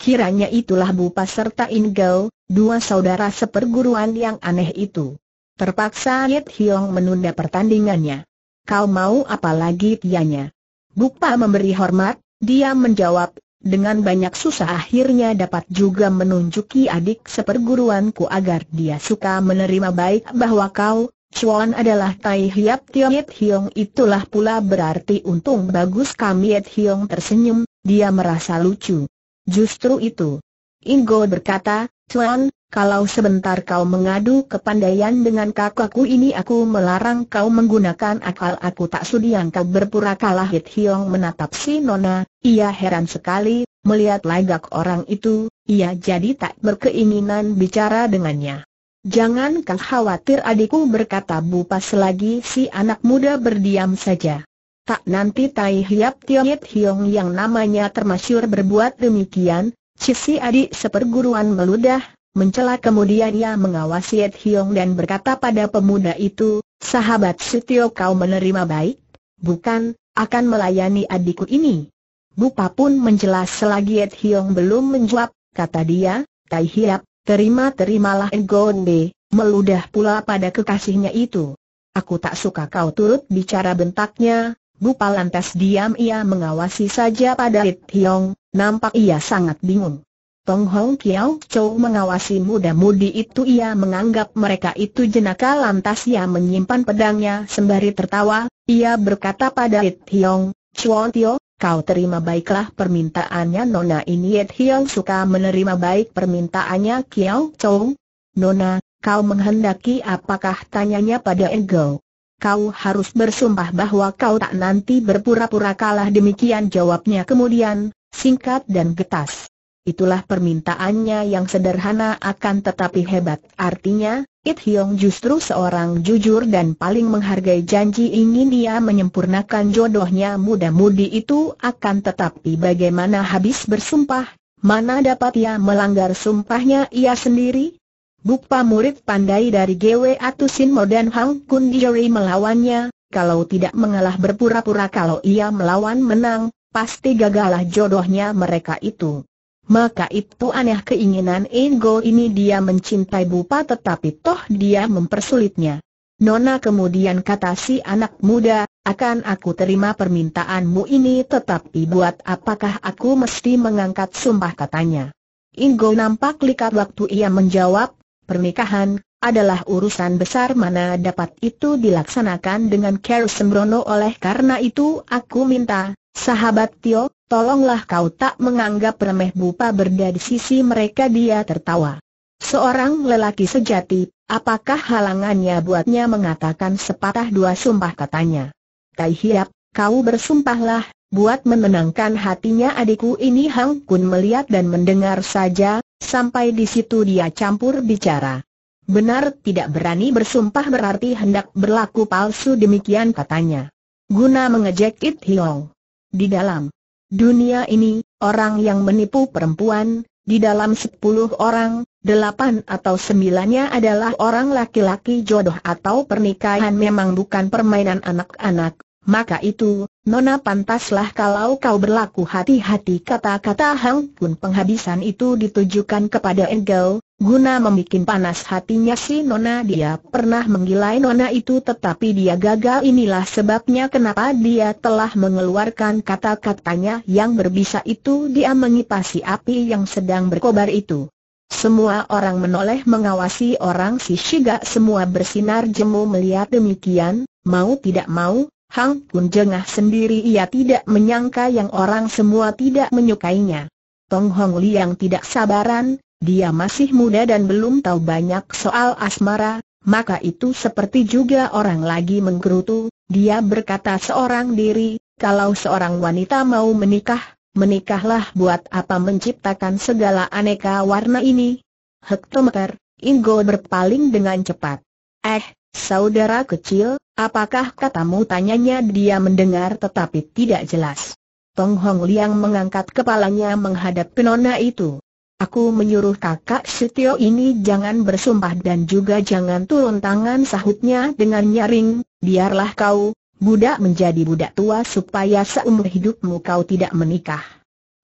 A: Kiranya itulah Bupa serta Ingau, dua saudara seperguruan yang aneh itu. Terpaksa Yit Hiong menunda pertandingannya. Kau mau apa lagi tianya? Bupa memberi hormat, dia menjawab dengan banyak susah akhirnya dapat juga menunjuki adik seperguruanku agar dia suka menerima baik bahwa kau, Chuan adalah Tai Hiap Yit Hiong itulah pula berarti untung bagus kami Yit Hiong tersenyum, dia merasa lucu. Justru itu. Ingo berkata, Chuan, kalau sebentar kau mengadu kepandaian dengan kakakku ini aku melarang kau menggunakan akal aku tak sudi yang kau berpura kalah Hit Hiong menatap si Nona, ia heran sekali, melihat lagak orang itu, ia jadi tak berkeinginan bicara dengannya. Jangan kau khawatir adikku berkata Bupas lagi si anak muda berdiam saja. Tak nanti Tai Hiap Tiong Hit Hiong yang namanya termasyur berbuat demikian, cisi adik seperguruan meludah, Mencela kemudian ia mengawasi Ed Hiong dan berkata pada pemuda itu, sahabat Sutio kau menerima baik? Bukan, akan melayani adikku ini. Bupa pun menjelas selagi Ed Hiong belum menjawab, kata dia, Tai Hiap, terima-terimalah Ngonde, meludah pula pada kekasihnya itu. Aku tak suka kau turut bicara bentaknya, Bupa lantas diam ia mengawasi saja pada Ed Hiong, nampak ia sangat bingung. Tong Hong Kiao Chou mengawasi muda-mudi itu ia menganggap mereka itu jenaka lantas ia menyimpan pedangnya sembari tertawa, ia berkata pada It Hiong, Chuan Tio, kau terima baiklah permintaannya Nona ini It Hiong suka menerima baik permintaannya Kiao Chou. Nona, kau menghendaki apakah tanyanya pada Ego? Kau harus bersumpah bahwa kau tak nanti berpura-pura kalah demikian jawabnya kemudian, singkat dan getas. Itulah permintaannya yang sederhana akan tetapi hebat. Artinya, It Hyong justru seorang jujur dan paling menghargai janji ingin dia menyempurnakan jodohnya muda-mudi itu akan tetapi bagaimana habis bersumpah, mana dapat ia melanggar sumpahnya ia sendiri? Bukpa murid pandai dari GW Atusin dan Hang Kun Diori melawannya, kalau tidak mengalah berpura-pura kalau ia melawan menang, pasti gagalah jodohnya mereka itu. Maka itu aneh keinginan Ingo ini dia mencintai Bupa tetapi toh dia mempersulitnya. Nona kemudian kata si anak muda, akan aku terima permintaanmu ini tetapi buat apakah aku mesti mengangkat sumpah katanya. Ingo nampak likat waktu ia menjawab, pernikahan adalah urusan besar mana dapat itu dilaksanakan dengan care sembrono oleh karena itu aku minta, Sahabat Tio, tolonglah kau tak menganggap remeh Bupa berda di sisi mereka dia tertawa. Seorang lelaki sejati, apakah halangannya buatnya mengatakan sepatah dua sumpah katanya. Tai Hiap, kau bersumpahlah, buat menenangkan hatinya adikku ini Hang Kun melihat dan mendengar saja, sampai di situ dia campur bicara. Benar tidak berani bersumpah berarti hendak berlaku palsu demikian katanya. Guna mengejek It Hiong. Di dalam dunia ini, orang yang menipu perempuan, di dalam sepuluh orang, delapan atau sembilannya adalah orang laki-laki jodoh atau pernikahan memang bukan permainan anak-anak. Maka itu, Nona pantaslah kalau kau berlaku hati-hati kata-kata Hang Kun penghabisan itu ditujukan kepada Engel, Guna membuat panas hatinya si Nona dia pernah menggilai Nona itu tetapi dia gagal inilah sebabnya kenapa dia telah mengeluarkan kata-katanya yang berbisa itu dia mengipasi api yang sedang berkobar itu. Semua orang menoleh mengawasi orang si Shiga semua bersinar jemu melihat demikian, mau tidak mau, Hang Kun jengah sendiri ia tidak menyangka yang orang semua tidak menyukainya. Tong Hong Liang tidak sabaran, dia masih muda dan belum tahu banyak soal asmara, maka itu seperti juga orang lagi menggerutu, dia berkata seorang diri, kalau seorang wanita mau menikah, menikahlah buat apa menciptakan segala aneka warna ini. Hektometer, Ingo berpaling dengan cepat. Eh, saudara kecil, apakah katamu tanyanya dia mendengar tetapi tidak jelas. Tong Hong Liang mengangkat kepalanya menghadap penona itu. Aku menyuruh kakak Sutio ini jangan bersumpah dan juga jangan turun tangan sahutnya dengan nyaring, biarlah kau, budak menjadi budak tua supaya seumur hidupmu kau tidak menikah.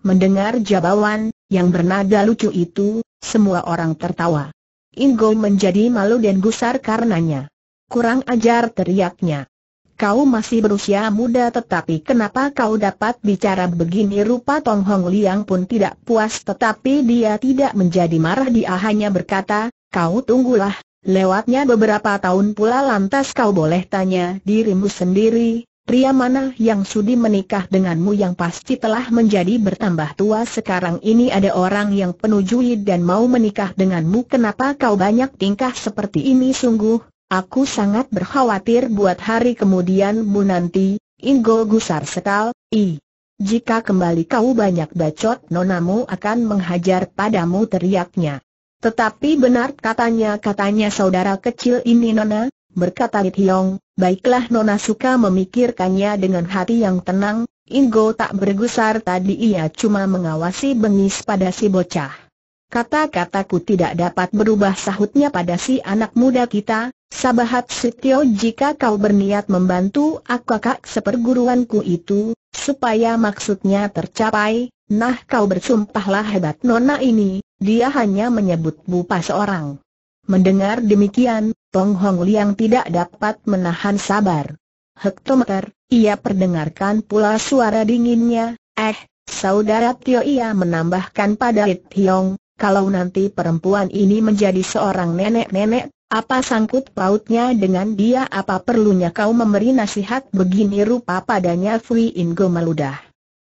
A: Mendengar jawaban yang bernada lucu itu, semua orang tertawa. Ingo menjadi malu dan gusar karenanya. Kurang ajar teriaknya kau masih berusia muda tetapi kenapa kau dapat bicara begini rupa Tong Hong Liang pun tidak puas tetapi dia tidak menjadi marah dia hanya berkata, kau tunggulah, lewatnya beberapa tahun pula lantas kau boleh tanya dirimu sendiri, pria mana yang sudi menikah denganmu yang pasti telah menjadi bertambah tua sekarang ini ada orang yang penuh dan mau menikah denganmu kenapa kau banyak tingkah seperti ini sungguh, Aku sangat berkhawatir buat hari kemudian mu nanti, Ingo gusar sekal, i. Jika kembali kau banyak bacot nonamu akan menghajar padamu teriaknya. Tetapi benar katanya-katanya saudara kecil ini nona, berkata Li Tiong, baiklah nona suka memikirkannya dengan hati yang tenang, Ingo tak bergusar tadi ia cuma mengawasi bengis pada si bocah. Kata-kataku tidak dapat berubah sahutnya pada si anak muda kita, Sabahat Sityo jika kau berniat membantu aku akakak seperguruanku itu, supaya maksudnya tercapai, nah kau bersumpahlah hebat nona ini, dia hanya menyebut bupa seorang. Mendengar demikian, Tong Hong Liang tidak dapat menahan sabar. Hektometer, ia perdengarkan pula suara dinginnya, eh, saudara Tio ia menambahkan pada It Hiong, kalau nanti perempuan ini menjadi seorang nenek-nenek apa sangkut pautnya dengan dia apa perlunya kau memberi nasihat begini rupa padanya Fui Ingo meludah.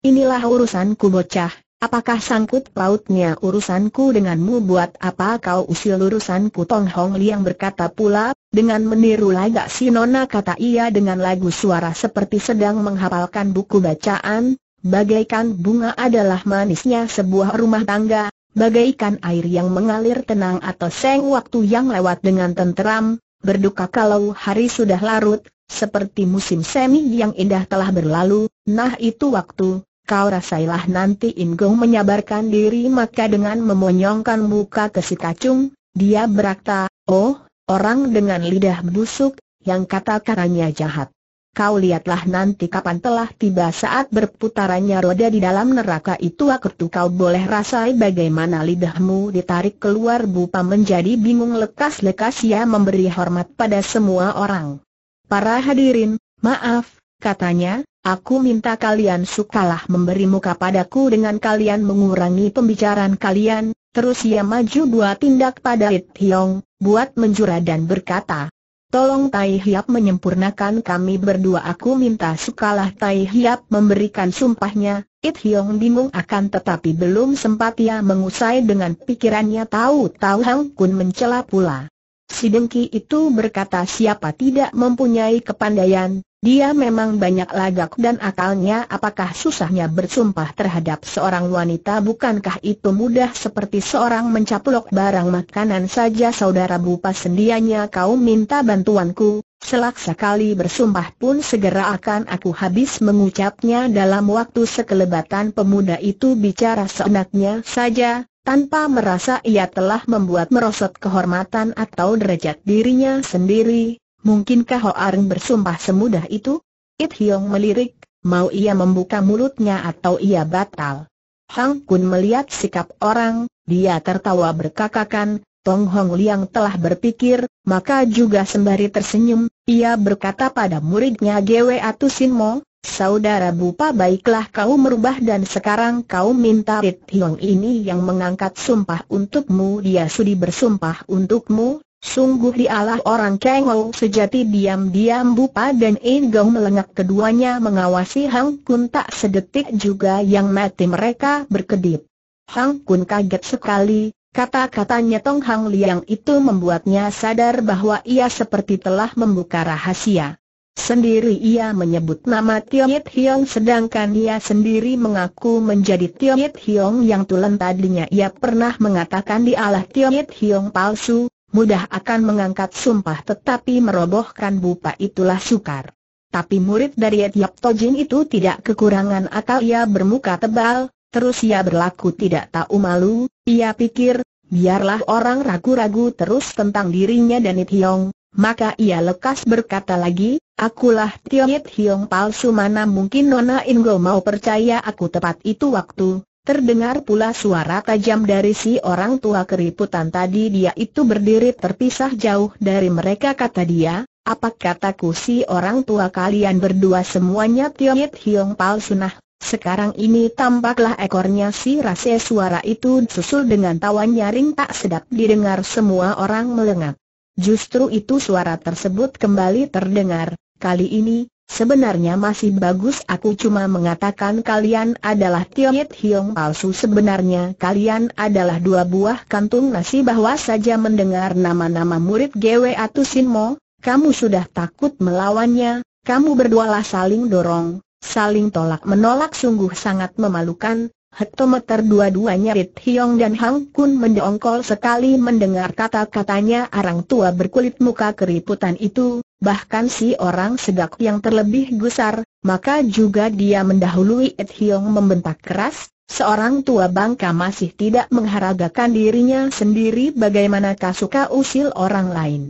A: Inilah urusanku bocah, apakah sangkut pautnya urusanku denganmu buat apa kau usil urusanku Tong Hong Liang berkata pula, dengan meniru lagak si Nona kata ia dengan lagu suara seperti sedang menghafalkan buku bacaan, bagaikan bunga adalah manisnya sebuah rumah tangga, bagaikan air yang mengalir tenang atau seng waktu yang lewat dengan tenteram, berduka kalau hari sudah larut, seperti musim semi yang indah telah berlalu, nah itu waktu, kau rasailah nanti Ingong menyabarkan diri maka dengan memonyongkan muka ke si kacung, dia berakta, oh, orang dengan lidah busuk, yang kata-katanya jahat kau lihatlah nanti kapan telah tiba saat berputarannya roda di dalam neraka itu akertu kau boleh rasai bagaimana lidahmu ditarik keluar Bupa menjadi bingung lekas-lekas ia memberi hormat pada semua orang. Para hadirin, maaf, katanya, Aku minta kalian sukalah memberi muka padaku dengan kalian mengurangi pembicaraan kalian. Terus ia maju buat tindak pada It Hiong, buat menjura dan berkata, Tolong Tai Hiap menyempurnakan kami berdua aku minta sukalah Tai Hiap memberikan sumpahnya, It Hiong bingung akan tetapi belum sempat ia mengusai dengan pikirannya tahu-tahu Hang Kun mencela pula. Si dengki itu berkata siapa tidak mempunyai kepandaian, dia memang banyak lagak dan akalnya apakah susahnya bersumpah terhadap seorang wanita bukankah itu mudah seperti seorang mencaplok barang makanan saja saudara Bupa sendianya kau minta bantuanku, Selak sekali bersumpah pun segera akan aku habis mengucapnya dalam waktu sekelebatan pemuda itu bicara seenaknya saja, tanpa merasa ia telah membuat merosot kehormatan atau derajat dirinya sendiri, Mungkinkah Ho Aring bersumpah semudah itu? It Hiong melirik, mau ia membuka mulutnya atau ia batal. Hang Kun melihat sikap orang, dia tertawa berkakakan, Tong Hong Liang telah berpikir, maka juga sembari tersenyum, ia berkata pada muridnya Gwe Atusin Mo, Saudara Bupa baiklah kau merubah dan sekarang kau minta It Hiong ini yang mengangkat sumpah untukmu dia sudi bersumpah untukmu, Sungguh dialah orang cengol sejati diam-diam Bupa dan ingau melengak keduanya mengawasi Hang Kun tak sedetik juga yang mati mereka berkedip. Hang Kun kaget sekali, kata-katanya Tong Hang Liang itu membuatnya sadar bahwa ia seperti telah membuka rahasia. Sendiri ia menyebut nama yit Hiong sedangkan ia sendiri mengaku menjadi yit Hiong yang tulen tadinya ia pernah mengatakan dialah yit Hiong palsu, mudah akan mengangkat sumpah tetapi merobohkan bupa itulah sukar. Tapi murid dari Yap Tojin itu tidak kekurangan akal ia bermuka tebal, terus ia berlaku tidak tahu malu, ia pikir, biarlah orang ragu-ragu terus tentang dirinya dan Hiong, maka ia lekas berkata lagi, akulah Tioyet Hiong palsu mana mungkin Nona Ingo mau percaya aku tepat itu waktu, Terdengar pula suara tajam dari si orang tua keriputan tadi dia itu berdiri terpisah jauh dari mereka kata dia, apa kataku si orang tua kalian berdua semuanya Tiongit Hiong Pal Sunah, sekarang ini tampaklah ekornya si rase suara itu susul dengan tawa nyaring tak sedap didengar semua orang melengak. Justru itu suara tersebut kembali terdengar, kali ini, Sebenarnya masih bagus aku cuma mengatakan kalian adalah Yit Hiong palsu Sebenarnya kalian adalah dua buah kantung nasi bahwa saja mendengar nama-nama murid GW Atu Sinmo Kamu sudah takut melawannya, kamu berdualah saling dorong, saling tolak menolak sungguh sangat memalukan Hektometer dua-duanya Rit Hiong dan Hang Kun mendongkol sekali mendengar kata-katanya arang tua berkulit muka keriputan itu, bahkan si orang sedak yang terlebih gusar, maka juga dia mendahului Ed Hiong membentak keras, seorang tua bangka masih tidak mengharagakan dirinya sendiri bagaimanakah suka usil orang lain.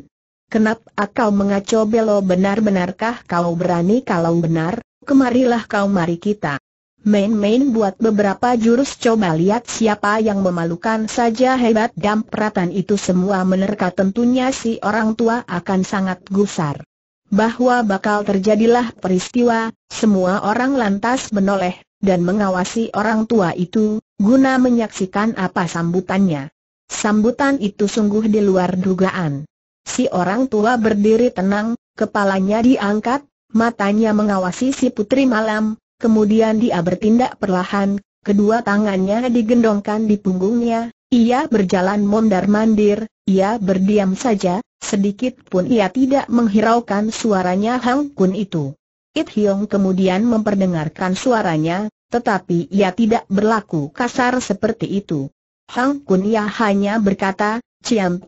A: Kenapa kau mengacau belo benar-benarkah kau berani kalau benar, kemarilah kau mari kita Main-main buat beberapa jurus coba lihat siapa yang memalukan saja hebat dan peratan itu semua menerka tentunya si orang tua akan sangat gusar. Bahwa bakal terjadilah peristiwa, semua orang lantas menoleh, dan mengawasi orang tua itu, guna menyaksikan apa sambutannya. Sambutan itu sungguh di luar dugaan. Si orang tua berdiri tenang, kepalanya diangkat, matanya mengawasi si putri malam, Kemudian dia bertindak perlahan, kedua tangannya digendongkan di punggungnya, ia berjalan mondar-mandir, ia berdiam saja, sedikit pun ia tidak menghiraukan suaranya Hang Kun itu. It Hiong kemudian memperdengarkan suaranya, tetapi ia tidak berlaku kasar seperti itu. Hang Kun ia hanya berkata, Ciam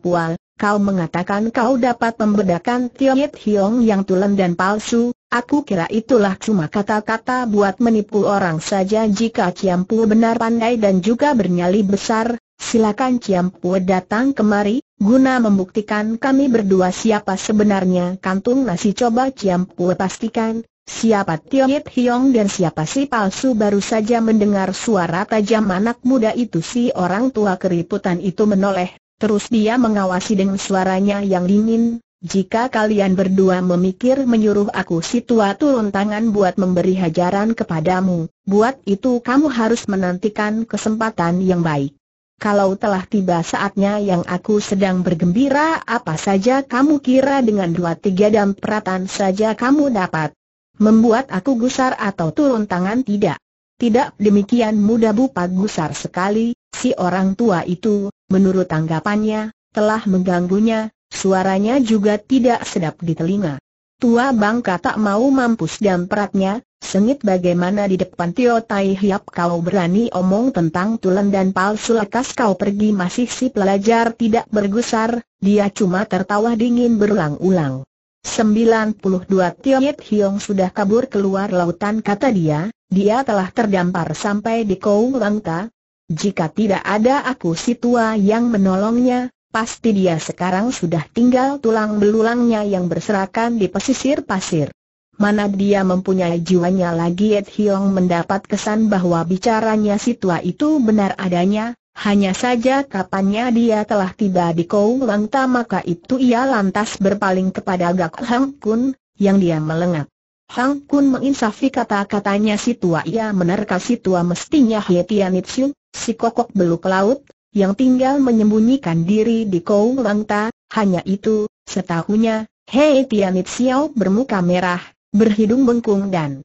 A: kau mengatakan kau dapat membedakan Yit Hiong yang tulen dan palsu, aku kira itulah cuma kata-kata buat menipu orang saja jika Ciampu benar pandai dan juga bernyali besar, silakan Ciampu datang kemari, guna membuktikan kami berdua siapa sebenarnya kantung nasi coba Ciampu pastikan, Siapa Yit Hiong dan siapa si palsu baru saja mendengar suara tajam anak muda itu si orang tua keriputan itu menoleh, Terus dia mengawasi dengan suaranya yang dingin, jika kalian berdua memikir menyuruh aku si tua turun tangan buat memberi hajaran kepadamu, buat itu kamu harus menantikan kesempatan yang baik. Kalau telah tiba saatnya yang aku sedang bergembira apa saja kamu kira dengan dua tiga dan peratan saja kamu dapat. Membuat aku gusar atau turun tangan tidak. Tidak demikian mudah bupat gusar sekali, si orang tua itu, menurut tanggapannya, telah mengganggunya, suaranya juga tidak sedap di telinga. Tua bangka tak mau mampus dan peratnya, sengit bagaimana di depan Tio Tai Hiap kau berani omong tentang tulen dan palsu lekas kau pergi masih si pelajar tidak bergusar, dia cuma tertawa dingin berulang-ulang. 92 Tio Yit Hiong sudah kabur keluar lautan kata dia, dia telah terdampar sampai di Kau Langka, jika tidak ada aku si tua yang menolongnya, pasti dia sekarang sudah tinggal tulang belulangnya yang berserakan di pesisir pasir. Mana dia mempunyai jiwanya lagi Ed Hiong mendapat kesan bahwa bicaranya si tua itu benar adanya, hanya saja kapannya dia telah tiba di Koulang maka itu ia lantas berpaling kepada Gak Hang Kun, yang dia melengak. Hang Kun menginsafi kata-katanya si tua ia menerka si tua mestinya Hetian Itsu, si kokok beluk laut, yang tinggal menyembunyikan diri di Kou Langta, hanya itu, setahunya, Hei Tianit Xiao bermuka merah, berhidung bengkung dan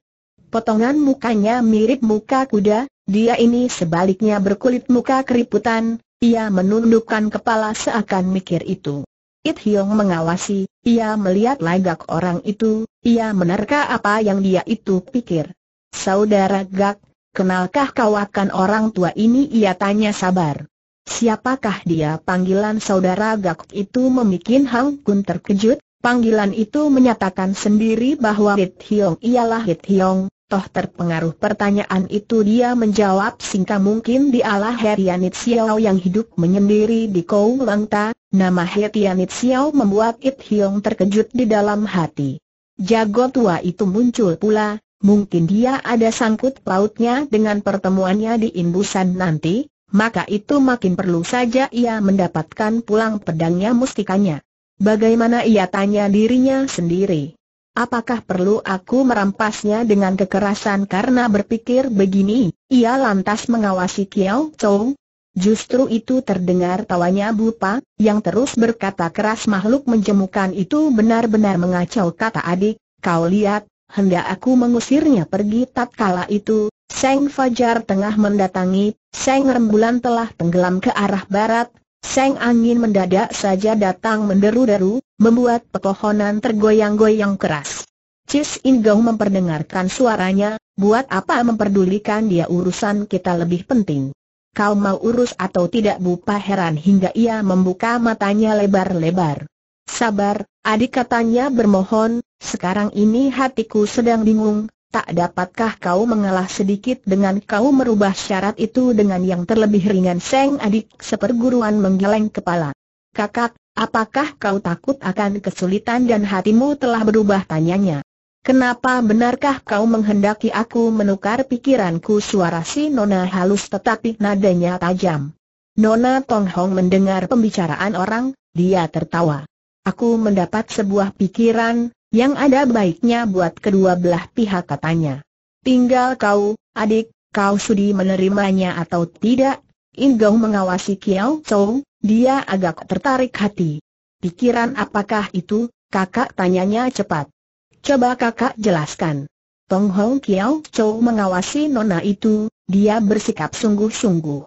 A: potongan mukanya mirip muka kuda, dia ini sebaliknya berkulit muka keriputan, ia menundukkan kepala seakan mikir itu. It Hiong mengawasi, ia melihat lagak orang itu, ia menerka apa yang dia itu pikir. Saudara Gak, Kenalkah kau akan orang tua ini? Ia tanya sabar. Siapakah dia? Panggilan saudara Gak itu memikin Hang Kun terkejut. Panggilan itu menyatakan sendiri bahwa Hit Hiong ialah Hit Hiong. Toh terpengaruh pertanyaan itu dia menjawab singkat mungkin dialah Herianit Xiao yang hidup menyendiri di Kau Langta. Nama Herianit Xiao membuat It Hiong terkejut di dalam hati. Jago tua itu muncul pula, mungkin dia ada sangkut pautnya dengan pertemuannya di imbusan nanti, maka itu makin perlu saja ia mendapatkan pulang pedangnya mustikanya. Bagaimana ia tanya dirinya sendiri? Apakah perlu aku merampasnya dengan kekerasan karena berpikir begini? Ia lantas mengawasi Kiao Chou. Justru itu terdengar tawanya Bupa, yang terus berkata keras makhluk menjemukan itu benar-benar mengacau kata adik, kau lihat, hendak aku mengusirnya pergi tak tatkala itu, Seng Fajar tengah mendatangi, Seng Rembulan telah tenggelam ke arah barat, Seng angin mendadak saja datang menderu-deru, membuat pepohonan tergoyang-goyang keras. Cis Ingau memperdengarkan suaranya, buat apa memperdulikan dia urusan kita lebih penting. Kau mau urus atau tidak Bupa heran hingga ia membuka matanya lebar-lebar. Sabar, adik katanya bermohon, sekarang ini hatiku sedang bingung, tak dapatkah kau mengalah sedikit dengan kau merubah syarat itu dengan yang terlebih ringan Seng adik seperguruan menggeleng kepala. Kakak, apakah kau takut akan kesulitan dan hatimu telah berubah tanyanya? Kenapa benarkah kau menghendaki aku menukar pikiranku suara si Nona halus tetapi nadanya tajam. Nona Tong Hong mendengar pembicaraan orang, dia tertawa. Aku mendapat sebuah pikiran, yang ada baiknya buat kedua belah pihak katanya. Tinggal kau, adik, kau sudi menerimanya atau tidak? Ingau mengawasi Kiao Chou. dia agak tertarik hati. Pikiran apakah itu, kakak tanyanya cepat. Coba kakak jelaskan. Tong Hong Kiao Chou mengawasi nona itu, dia bersikap sungguh-sungguh.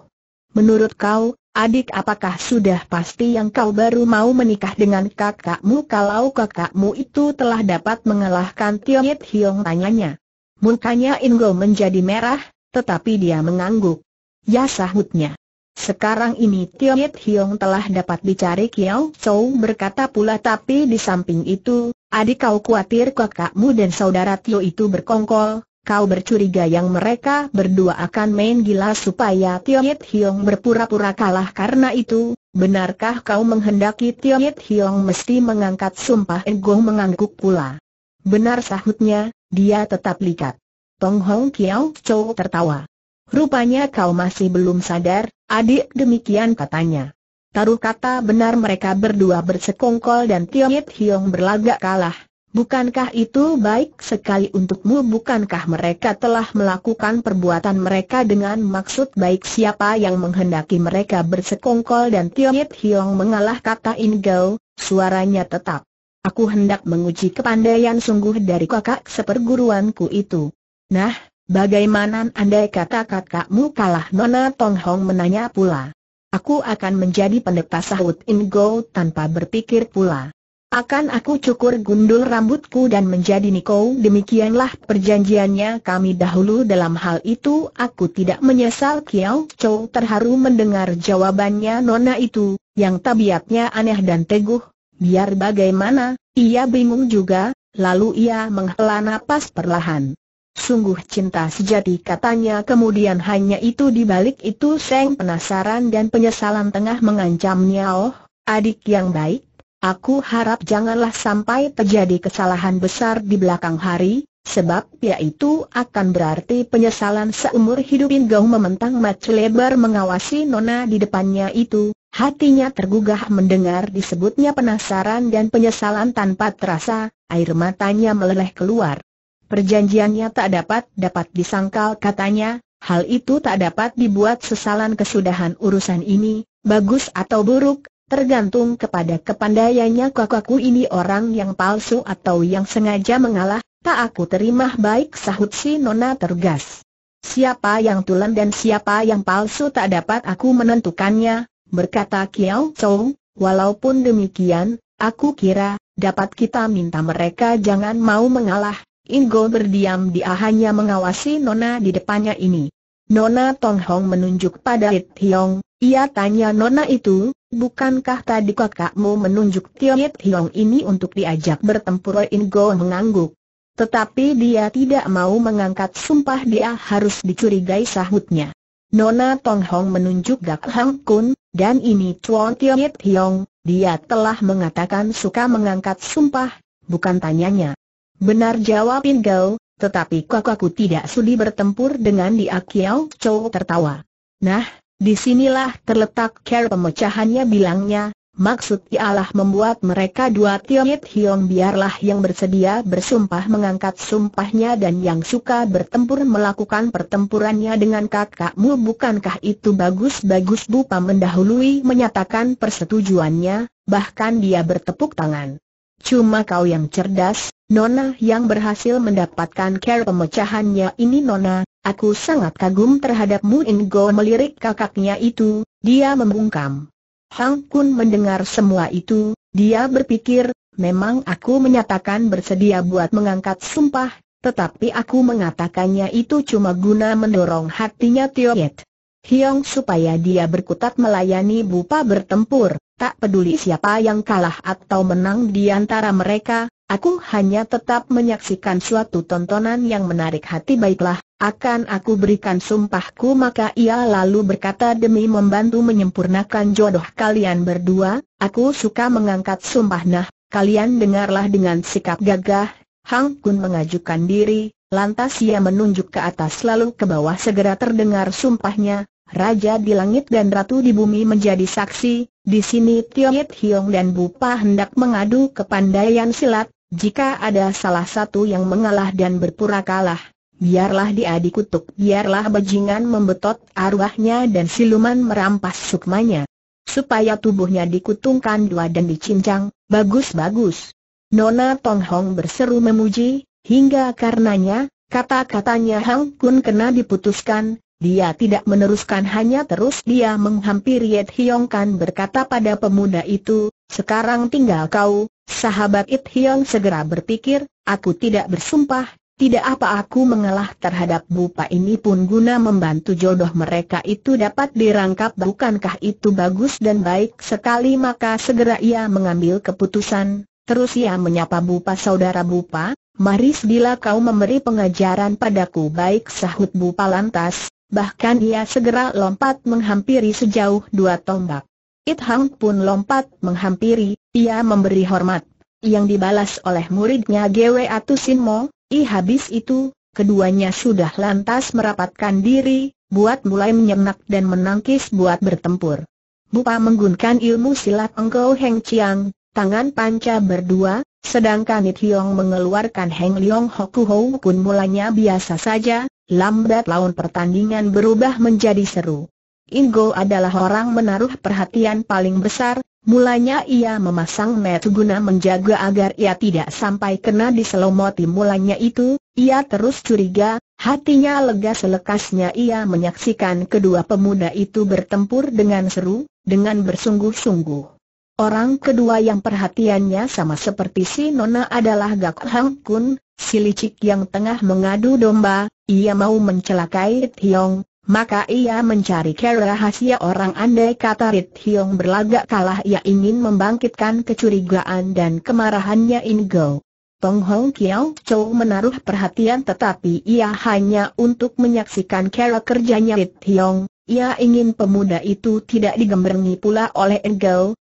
A: Menurut kau, Adik apakah sudah pasti yang kau baru mau menikah dengan kakakmu kalau kakakmu itu telah dapat mengalahkan Yit Hiong tanyanya. Mukanya Ingo menjadi merah, tetapi dia mengangguk. Ya sahutnya. Sekarang ini Yit Hiong telah dapat dicari Kiao Chou berkata pula tapi di samping itu, adik kau khawatir kakakmu dan saudara Tio itu berkongkol, kau bercuriga yang mereka berdua akan main gila supaya Yit Hiong berpura-pura kalah karena itu, benarkah kau menghendaki Yit Hiong mesti mengangkat sumpah Enggong mengangguk pula? Benar sahutnya, dia tetap likat. Tong Hong Kiao Chow tertawa. Rupanya kau masih belum sadar, adik demikian katanya. Taruh kata benar mereka berdua bersekongkol dan Yit Hiong berlagak kalah, Bukankah itu baik sekali untukmu bukankah mereka telah melakukan perbuatan mereka dengan maksud baik siapa yang menghendaki mereka bersekongkol dan Yip Hiong mengalah kata Ingo? suaranya tetap. Aku hendak menguji kepandaian sungguh dari kakak seperguruanku itu. Nah, bagaimana andai kata kakakmu kalah Nona Tong Hong menanya pula. Aku akan menjadi pendeta sahut Ingo tanpa berpikir pula. Akan aku cukur gundul rambutku dan menjadi Niko demikianlah perjanjiannya kami dahulu dalam hal itu aku tidak menyesal Kiao Chou terharu mendengar jawabannya Nona itu, yang tabiatnya aneh dan teguh, biar bagaimana, ia bingung juga, lalu ia menghela napas perlahan. Sungguh cinta sejati katanya kemudian hanya itu dibalik itu Seng penasaran dan penyesalan tengah mengancamnya oh, adik yang baik Aku harap janganlah sampai terjadi kesalahan besar di belakang hari, sebab yaitu itu akan berarti penyesalan seumur hidup Ingau mementang mata lebar mengawasi Nona di depannya itu, hatinya tergugah mendengar disebutnya penasaran dan penyesalan tanpa terasa, air matanya meleleh keluar. Perjanjiannya tak dapat dapat disangkal katanya, hal itu tak dapat dibuat sesalan kesudahan urusan ini, bagus atau buruk, Tergantung kepada kepandaiannya kakakku ini orang yang palsu atau yang sengaja mengalah, tak aku terima baik sahut si Nona tergas. Siapa yang tulen dan siapa yang palsu tak dapat aku menentukannya, berkata Kiao Chou, walaupun demikian, aku kira, dapat kita minta mereka jangan mau mengalah. Ingo berdiam dia hanya mengawasi Nona di depannya ini. Nona Tong Hong menunjuk pada It Hiong, ia tanya Nona itu, Bukankah tadi kakakmu menunjuk Tionyet Hiong ini untuk diajak bertempur In Go mengangguk? Tetapi dia tidak mau mengangkat sumpah dia harus dicurigai sahutnya. Nona Tong Hong menunjuk Gak Hang Kun, dan ini Chuan Tionyet Hiong, dia telah mengatakan suka mengangkat sumpah, bukan tanyanya. Benar jawab In Go, tetapi kakakku tidak sudi bertempur dengan dia Kiao Chou tertawa. Nah, Disinilah terletak cara pemecahannya bilangnya, maksud ialah membuat mereka dua Tiongit Hiong biarlah yang bersedia bersumpah mengangkat sumpahnya dan yang suka bertempur melakukan pertempurannya dengan kakakmu bukankah itu bagus-bagus Bupa mendahului menyatakan persetujuannya, bahkan dia bertepuk tangan. Cuma kau yang cerdas, Nona yang berhasil mendapatkan care pemecahannya ini Nona, Aku sangat kagum terhadap Mu In Go melirik kakaknya itu, dia membungkam. Hang Kun mendengar semua itu, dia berpikir, memang aku menyatakan bersedia buat mengangkat sumpah, tetapi aku mengatakannya itu cuma guna mendorong hatinya Tio Yet. Hiong supaya dia berkutat melayani Bupa bertempur, tak peduli siapa yang kalah atau menang di antara mereka, Aku hanya tetap menyaksikan suatu tontonan yang menarik hati baiklah, akan aku berikan sumpahku maka ia lalu berkata demi membantu menyempurnakan jodoh kalian berdua, aku suka mengangkat sumpah nah, kalian dengarlah dengan sikap gagah, Hang Kun mengajukan diri, lantas ia menunjuk ke atas lalu ke bawah segera terdengar sumpahnya, Raja di langit dan Ratu di bumi menjadi saksi, di sini Tioyet Hiong dan Bupa hendak mengadu kepandaian silat, jika ada salah satu yang mengalah dan berpura kalah, biarlah dia dikutuk, biarlah bajingan membetot arwahnya dan siluman merampas sukmanya. Supaya tubuhnya dikutungkan dua dan dicincang, bagus-bagus. Nona Tong Hong berseru memuji, hingga karenanya, kata-katanya Hang Kun kena diputuskan, dia tidak meneruskan hanya terus dia menghampiri Yed Hiong Kan berkata pada pemuda itu, sekarang tinggal kau, Sahabat It Hyun segera berpikir, aku tidak bersumpah, tidak apa aku mengalah terhadap bupa ini pun guna membantu jodoh mereka itu dapat dirangkap bukankah itu bagus dan baik sekali maka segera ia mengambil keputusan, terus ia menyapa bupa saudara bupa, mari bila kau memberi pengajaran padaku baik sahut bupa lantas, bahkan ia segera lompat menghampiri sejauh dua tombak. It Hang pun lompat menghampiri, ia memberi hormat. Yang dibalas oleh muridnya Gwe Atu Sin Mo, i habis itu, keduanya sudah lantas merapatkan diri, buat mulai menyenak dan menangkis buat bertempur. Bupa menggunakan ilmu silat Engkau Heng Chiang, tangan panca berdua, sedangkan It Hiong mengeluarkan Heng Leong Hoku Hou pun mulanya biasa saja, lambat laun pertandingan berubah menjadi seru. Ingo adalah orang menaruh perhatian paling besar, mulanya ia memasang net guna menjaga agar ia tidak sampai kena diselomoti mulanya itu, ia terus curiga, hatinya lega selekasnya ia menyaksikan kedua pemuda itu bertempur dengan seru, dengan bersungguh-sungguh. Orang kedua yang perhatiannya sama seperti si Nona adalah Gak Hang Kun, si licik yang tengah mengadu domba, ia mau mencelakai Tiong, maka ia mencari cara rahasia orang andai kata Rit Hiong berlagak kalah ia ingin membangkitkan kecurigaan dan kemarahannya Go. Tong Hong Kiao Chou menaruh perhatian tetapi ia hanya untuk menyaksikan cara kerjanya Rit Hiong, ia ingin pemuda itu tidak digemberengi pula oleh si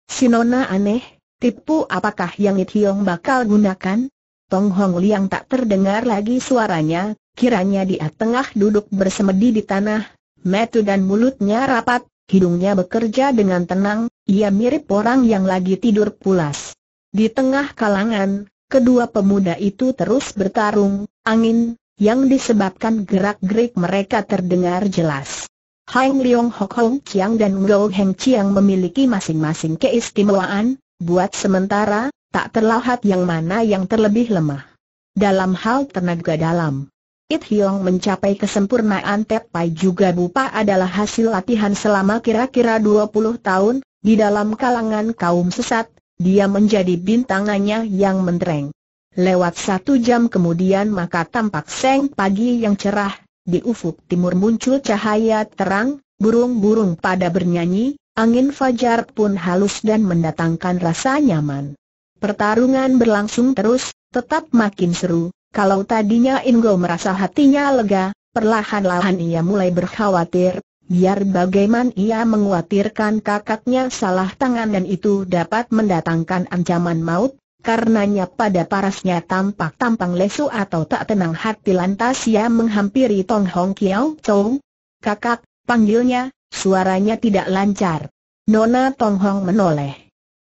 A: Sinona aneh, tipu apakah yang Rit Hiong bakal gunakan? Tong Hong Liang tak terdengar lagi suaranya, kiranya dia tengah duduk bersemedi di tanah, metu dan mulutnya rapat, hidungnya bekerja dengan tenang, ia mirip orang yang lagi tidur pulas. Di tengah kalangan, kedua pemuda itu terus bertarung, angin, yang disebabkan gerak-gerik mereka terdengar jelas. Hang Leong Hok Hong Chiang dan Ngo Heng Chiang memiliki masing-masing keistimewaan, buat sementara, tak terlahat yang mana yang terlebih lemah. Dalam hal tenaga dalam, It Hiong mencapai kesempurnaan Tep juga Bupa adalah hasil latihan selama kira-kira 20 tahun, di dalam kalangan kaum sesat, dia menjadi bintangannya yang mentereng. Lewat satu jam kemudian maka tampak seng pagi yang cerah, di ufuk timur muncul cahaya terang, burung-burung pada bernyanyi, angin fajar pun halus dan mendatangkan rasa nyaman. Pertarungan berlangsung terus, tetap makin seru. Kalau tadinya Ingo merasa hatinya lega, perlahan-lahan ia mulai berkhawatir, biar bagaiman ia menguatirkan kakaknya salah tangan dan itu dapat mendatangkan ancaman maut, Karenanya pada parasnya tampak tampang lesu atau tak tenang hati lantas ia menghampiri Tong Hong Kiao Chou. Kakak, panggilnya, suaranya tidak lancar. Nona Tong Hong menoleh.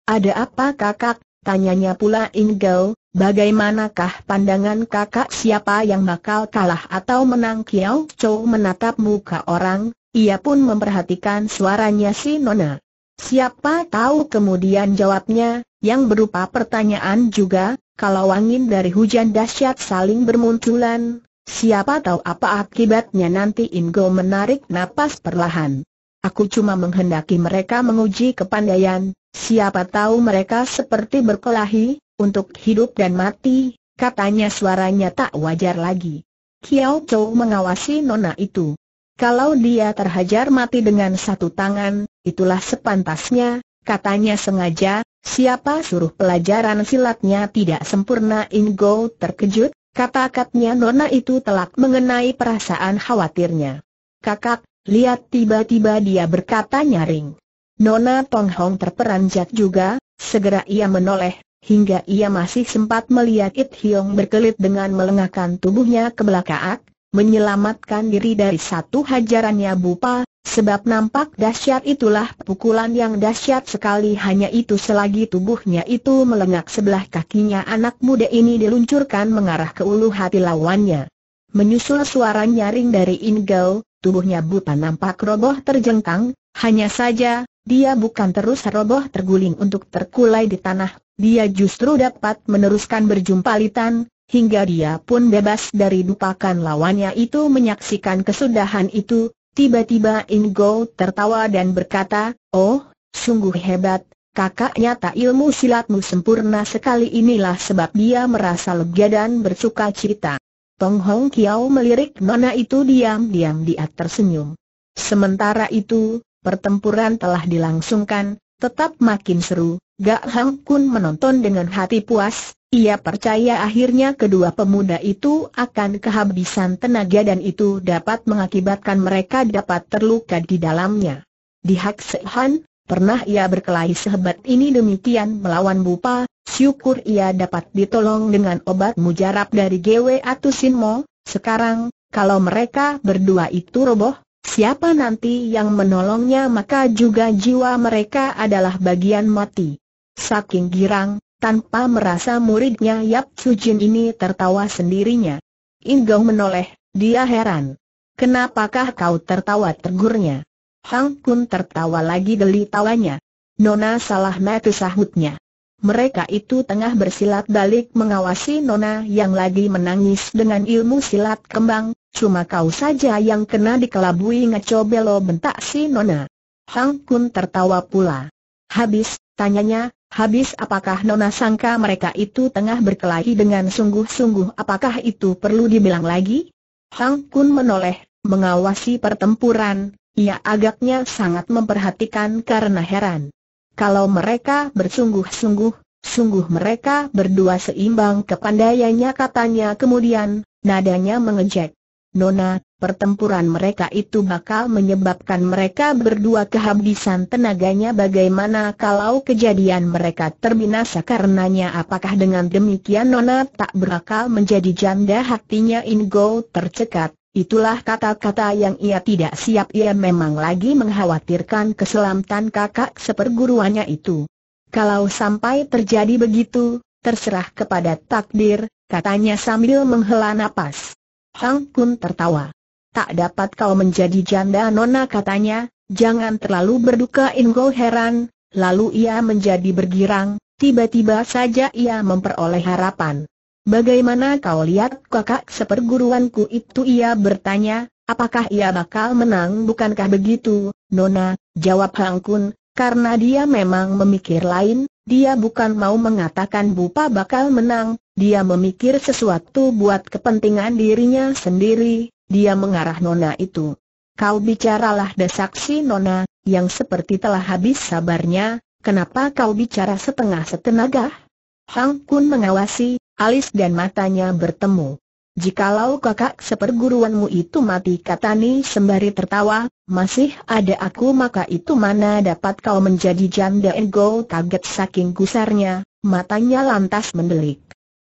A: Ada apa kakak? Tanyanya pula Inggau, bagaimanakah pandangan kakak siapa yang bakal kalah atau menang Kiao Chou menatap muka orang, ia pun memperhatikan suaranya si Nona. Siapa tahu kemudian jawabnya, yang berupa pertanyaan juga, kalau angin dari hujan dahsyat saling bermunculan, siapa tahu apa akibatnya nanti Ingo menarik napas perlahan. Aku cuma menghendaki mereka menguji kepandaian, Siapa tahu mereka seperti berkelahi, untuk hidup dan mati, katanya suaranya tak wajar lagi. Kiao Chou mengawasi nona itu. Kalau dia terhajar mati dengan satu tangan, itulah sepantasnya, katanya sengaja, siapa suruh pelajaran silatnya tidak sempurna Ingo terkejut, kata-katanya nona itu telak mengenai perasaan khawatirnya. Kakak, lihat tiba-tiba dia berkata nyaring. Nona Tong Hong terperanjat juga, segera ia menoleh, hingga ia masih sempat melihat It Hiong berkelit dengan melengahkan tubuhnya ke belakang, menyelamatkan diri dari satu hajarannya Bupa, sebab nampak dahsyat itulah pukulan yang dahsyat sekali hanya itu selagi tubuhnya itu melengak sebelah kakinya anak muda ini diluncurkan mengarah ke ulu hati lawannya. Menyusul suara nyaring dari Ingau, tubuhnya buta nampak roboh terjengkang, hanya saja, dia bukan terus roboh terguling untuk terkulai di tanah, dia justru dapat meneruskan berjumpalitan, hingga dia pun bebas dari dupakan lawannya itu menyaksikan kesudahan itu, tiba-tiba Ingo tertawa dan berkata, Oh, sungguh hebat, kakaknya tak ilmu silatmu sempurna sekali inilah sebab dia merasa lega dan bersuka cita. Tong Hong Kiao melirik nona itu diam-diam dia tersenyum. Sementara itu, pertempuran telah dilangsungkan, tetap makin seru, Gak Hang Kun menonton dengan hati puas, ia percaya akhirnya kedua pemuda itu akan kehabisan tenaga dan itu dapat mengakibatkan mereka dapat terluka di dalamnya. Di Hak Sehan, pernah ia berkelahi sehebat ini demikian melawan Bupa, bersyukur ia dapat ditolong dengan obat mujarab dari GW Atusinmo, sekarang, kalau mereka berdua itu roboh, siapa nanti yang menolongnya maka juga jiwa mereka adalah bagian mati. Saking girang, tanpa merasa muridnya Yap Sujin ini tertawa sendirinya. Inggong menoleh, dia heran. Kenapakah kau tertawa tegurnya? Hang Kun tertawa lagi geli tawanya. Nona salah metu sahutnya mereka itu tengah bersilat balik mengawasi Nona yang lagi menangis dengan ilmu silat kembang, cuma kau saja yang kena dikelabui belo bentak si Nona. Hang Kun tertawa pula. Habis, tanyanya, habis apakah Nona sangka mereka itu tengah berkelahi dengan sungguh-sungguh apakah itu perlu dibilang lagi? Hang Kun menoleh, mengawasi pertempuran, ia agaknya sangat memperhatikan karena heran. Kalau mereka bersungguh-sungguh, sungguh mereka berdua seimbang kepandaiannya katanya kemudian, nadanya mengejek. Nona, pertempuran mereka itu bakal menyebabkan mereka berdua kehabisan tenaganya bagaimana kalau kejadian mereka terbinasa karenanya apakah dengan demikian Nona tak berakal menjadi janda hatinya Ingo tercekat. Itulah kata-kata yang ia tidak siap ia memang lagi mengkhawatirkan keselamatan kakak seperguruannya itu. Kalau sampai terjadi begitu, terserah kepada takdir, katanya sambil menghela nafas. Hang Kun tertawa. Tak dapat kau menjadi janda nona katanya, jangan terlalu berduka Ingo heran, lalu ia menjadi bergirang, tiba-tiba saja ia memperoleh harapan. Bagaimana kau lihat kakak seperguruanku itu ia bertanya, apakah ia bakal menang bukankah begitu, Nona, jawab Hang Kun, karena dia memang memikir lain, dia bukan mau mengatakan Bupa bakal menang, dia memikir sesuatu buat kepentingan dirinya sendiri, dia mengarah Nona itu. Kau bicaralah desak si Nona, yang seperti telah habis sabarnya, kenapa kau bicara setengah setenaga? Hang Kun mengawasi, alis dan matanya bertemu. Jikalau kakak seperguruanmu itu mati katani sembari tertawa, masih ada aku maka itu mana dapat kau menjadi janda ego kaget saking gusarnya, matanya lantas mendelik.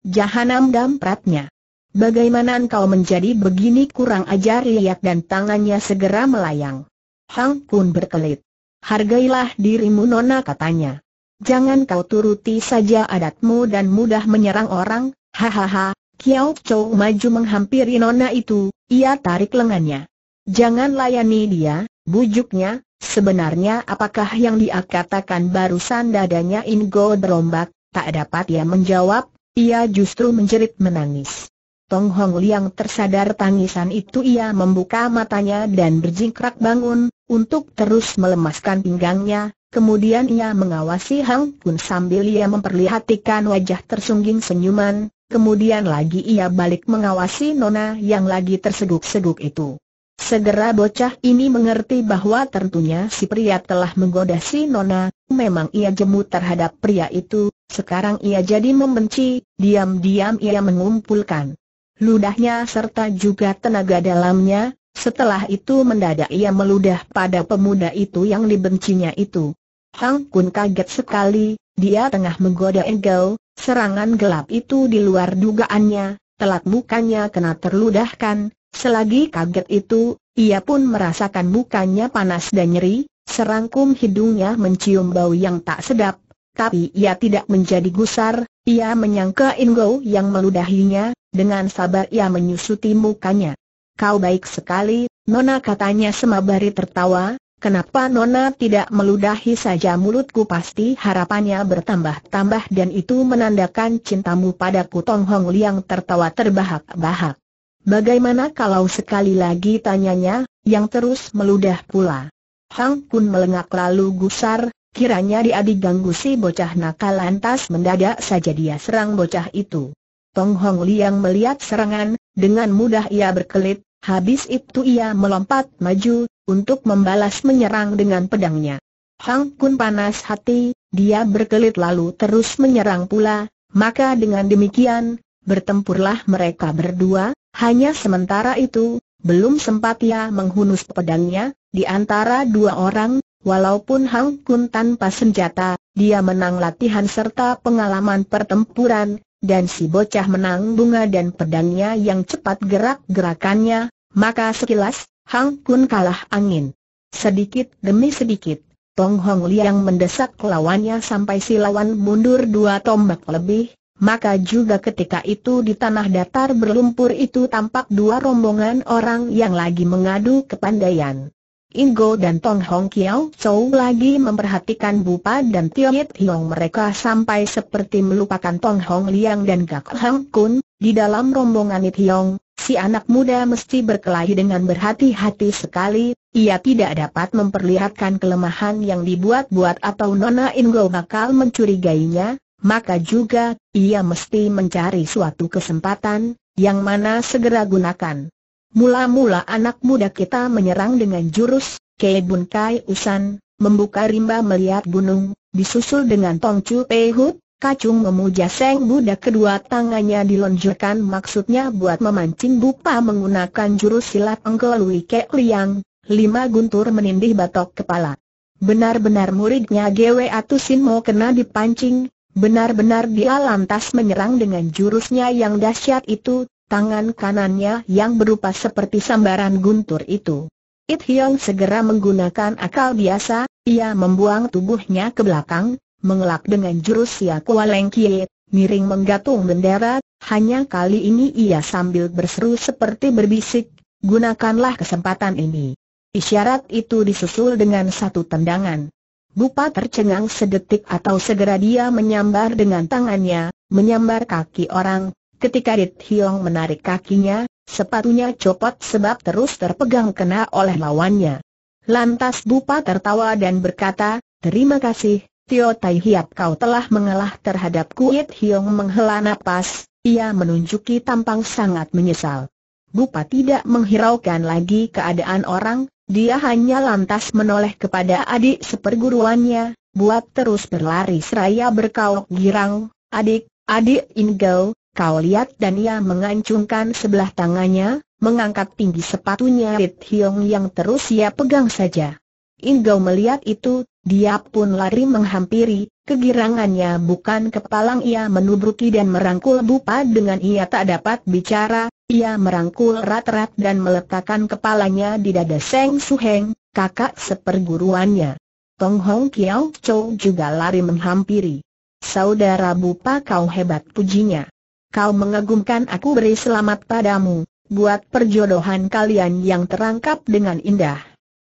A: Jahanam dampratnya. Bagaimana engkau menjadi begini kurang ajar riak dan tangannya segera melayang. Hang pun berkelit. Hargailah dirimu nona katanya jangan kau turuti saja adatmu dan mudah menyerang orang, hahaha, Kiao Chow maju menghampiri nona itu, ia tarik lengannya. Jangan layani dia, bujuknya, sebenarnya apakah yang dia katakan barusan dadanya Ingo berombak, tak dapat ia menjawab, ia justru menjerit menangis. Tong Hong Liang tersadar tangisan itu ia membuka matanya dan berjingkrak bangun, untuk terus melemaskan pinggangnya, Kemudian ia mengawasi Hang Kun sambil ia memperlihatkan wajah tersungging senyuman, kemudian lagi ia balik mengawasi Nona yang lagi terseguk-seguk itu. Segera bocah ini mengerti bahwa tentunya si pria telah menggoda si Nona, memang ia jemu terhadap pria itu, sekarang ia jadi membenci, diam-diam ia mengumpulkan ludahnya serta juga tenaga dalamnya, setelah itu mendadak ia meludah pada pemuda itu yang dibencinya itu. Hang Kun kaget sekali, dia tengah menggoda Engel, serangan gelap itu di luar dugaannya, telat mukanya kena terludahkan, selagi kaget itu, ia pun merasakan mukanya panas dan nyeri, serangkum hidungnya mencium bau yang tak sedap, tapi ia tidak menjadi gusar, ia menyangka Ingo yang meludahinya, dengan sabar ia menyusuti mukanya. Kau baik sekali, Nona katanya semabari tertawa, Kenapa Nona tidak meludahi saja mulutku pasti harapannya bertambah-tambah dan itu menandakan cintamu padaku Tong Hong Liang tertawa terbahak-bahak. Bagaimana kalau sekali lagi tanyanya, yang terus meludah pula. Hang Kun melengak lalu gusar, kiranya dia diganggu si bocah nakal lantas mendadak saja dia serang bocah itu. Tong Hong Liang melihat serangan, dengan mudah ia berkelit, habis itu ia melompat maju, untuk membalas menyerang dengan pedangnya. Hang Kun panas hati, dia berkelit lalu terus menyerang pula, maka dengan demikian, bertempurlah mereka berdua, hanya sementara itu, belum sempat ia menghunus pedangnya, di antara dua orang, walaupun Hang Kun tanpa senjata, dia menang latihan serta pengalaman pertempuran, dan si bocah menang bunga dan pedangnya yang cepat gerak-gerakannya, maka sekilas, Hang Kun kalah angin. Sedikit demi sedikit, Tong Hong Liang mendesak lawannya sampai si lawan mundur dua tombak lebih, maka juga ketika itu di tanah datar berlumpur itu tampak dua rombongan orang yang lagi mengadu kepandaian. Ingo dan Tong Hong Kiao Chou lagi memperhatikan Bupa dan Yit Hiong mereka sampai seperti melupakan Tong Hong Liang dan Gak Hang Kun, di dalam rombongan It Hiong, si anak muda mesti berkelahi dengan berhati-hati sekali, ia tidak dapat memperlihatkan kelemahan yang dibuat-buat atau Nona Ingo bakal mencurigainya, maka juga, ia mesti mencari suatu kesempatan, yang mana segera gunakan. Mula-mula anak muda kita menyerang dengan jurus, Kebun Kai Usan, membuka rimba melihat gunung, disusul dengan Tong Chu Pehut, Kacung memuja Seng Buddha kedua tangannya diluncurkan maksudnya buat memancing Bupa menggunakan jurus silat Engkelui Kek Liang, lima guntur menindih batok kepala. Benar-benar muridnya GW Atusin mau kena dipancing, benar-benar dia lantas menyerang dengan jurusnya yang dahsyat itu, tangan kanannya yang berupa seperti sambaran guntur itu. It Hiong segera menggunakan akal biasa, ia membuang tubuhnya ke belakang, mengelak dengan jurus Yakua Kie, miring menggatung bendera, hanya kali ini ia sambil berseru seperti berbisik, gunakanlah kesempatan ini. Isyarat itu disusul dengan satu tendangan. Bupa tercengang sedetik atau segera dia menyambar dengan tangannya, menyambar kaki orang, ketika Rit Hiong menarik kakinya, sepatunya copot sebab terus terpegang kena oleh lawannya. Lantas Bupa tertawa dan berkata, terima kasih, Tio Tai Hiap kau telah mengalah terhadap Kuit Hiong menghela nafas, ia menunjuki tampang sangat menyesal. Bupa tidak menghiraukan lagi keadaan orang, dia hanya lantas menoleh kepada adik seperguruannya, buat terus berlari seraya berkauk girang, adik, adik Ingau, kau lihat dan ia mengancungkan sebelah tangannya, mengangkat tinggi sepatunya Rit Hiong yang terus ia pegang saja. Ingau melihat itu, dia pun lari menghampiri, kegirangannya bukan kepalang ia menubruki dan merangkul Bupa dengan ia tak dapat bicara, ia merangkul rat-rat dan meletakkan kepalanya di dada Seng Suheng, kakak seperguruannya. Tong Hong Kiao Chou juga lari menghampiri. Saudara Bupa kau hebat pujinya. Kau mengagumkan aku beri selamat padamu, buat perjodohan kalian yang terangkap dengan indah.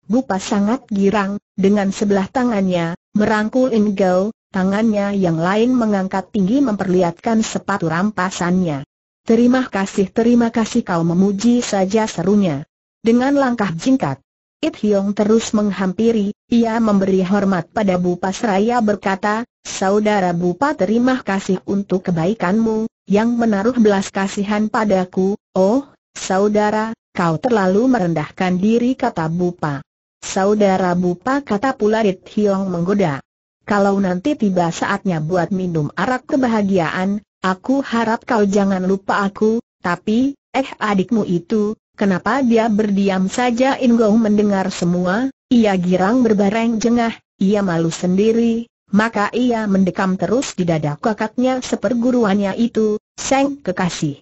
A: Bupa sangat girang, dengan sebelah tangannya, merangkul Ingau, tangannya yang lain mengangkat tinggi memperlihatkan sepatu rampasannya. Terima kasih terima kasih kau memuji saja serunya. Dengan langkah jingkat, It Hyong terus menghampiri, ia memberi hormat pada Bupas Raya berkata, Saudara Bupa terima kasih untuk kebaikanmu, yang menaruh belas kasihan padaku, oh, saudara, kau terlalu merendahkan diri kata Bupa. Saudara Bupa kata pula Rit Hiong menggoda. Kalau nanti tiba saatnya buat minum arak kebahagiaan, aku harap kau jangan lupa aku, tapi, eh adikmu itu, kenapa dia berdiam saja Ingou mendengar semua, ia girang berbareng jengah, ia malu sendiri, maka ia mendekam terus di dada kakaknya seperguruannya itu, Seng kekasih.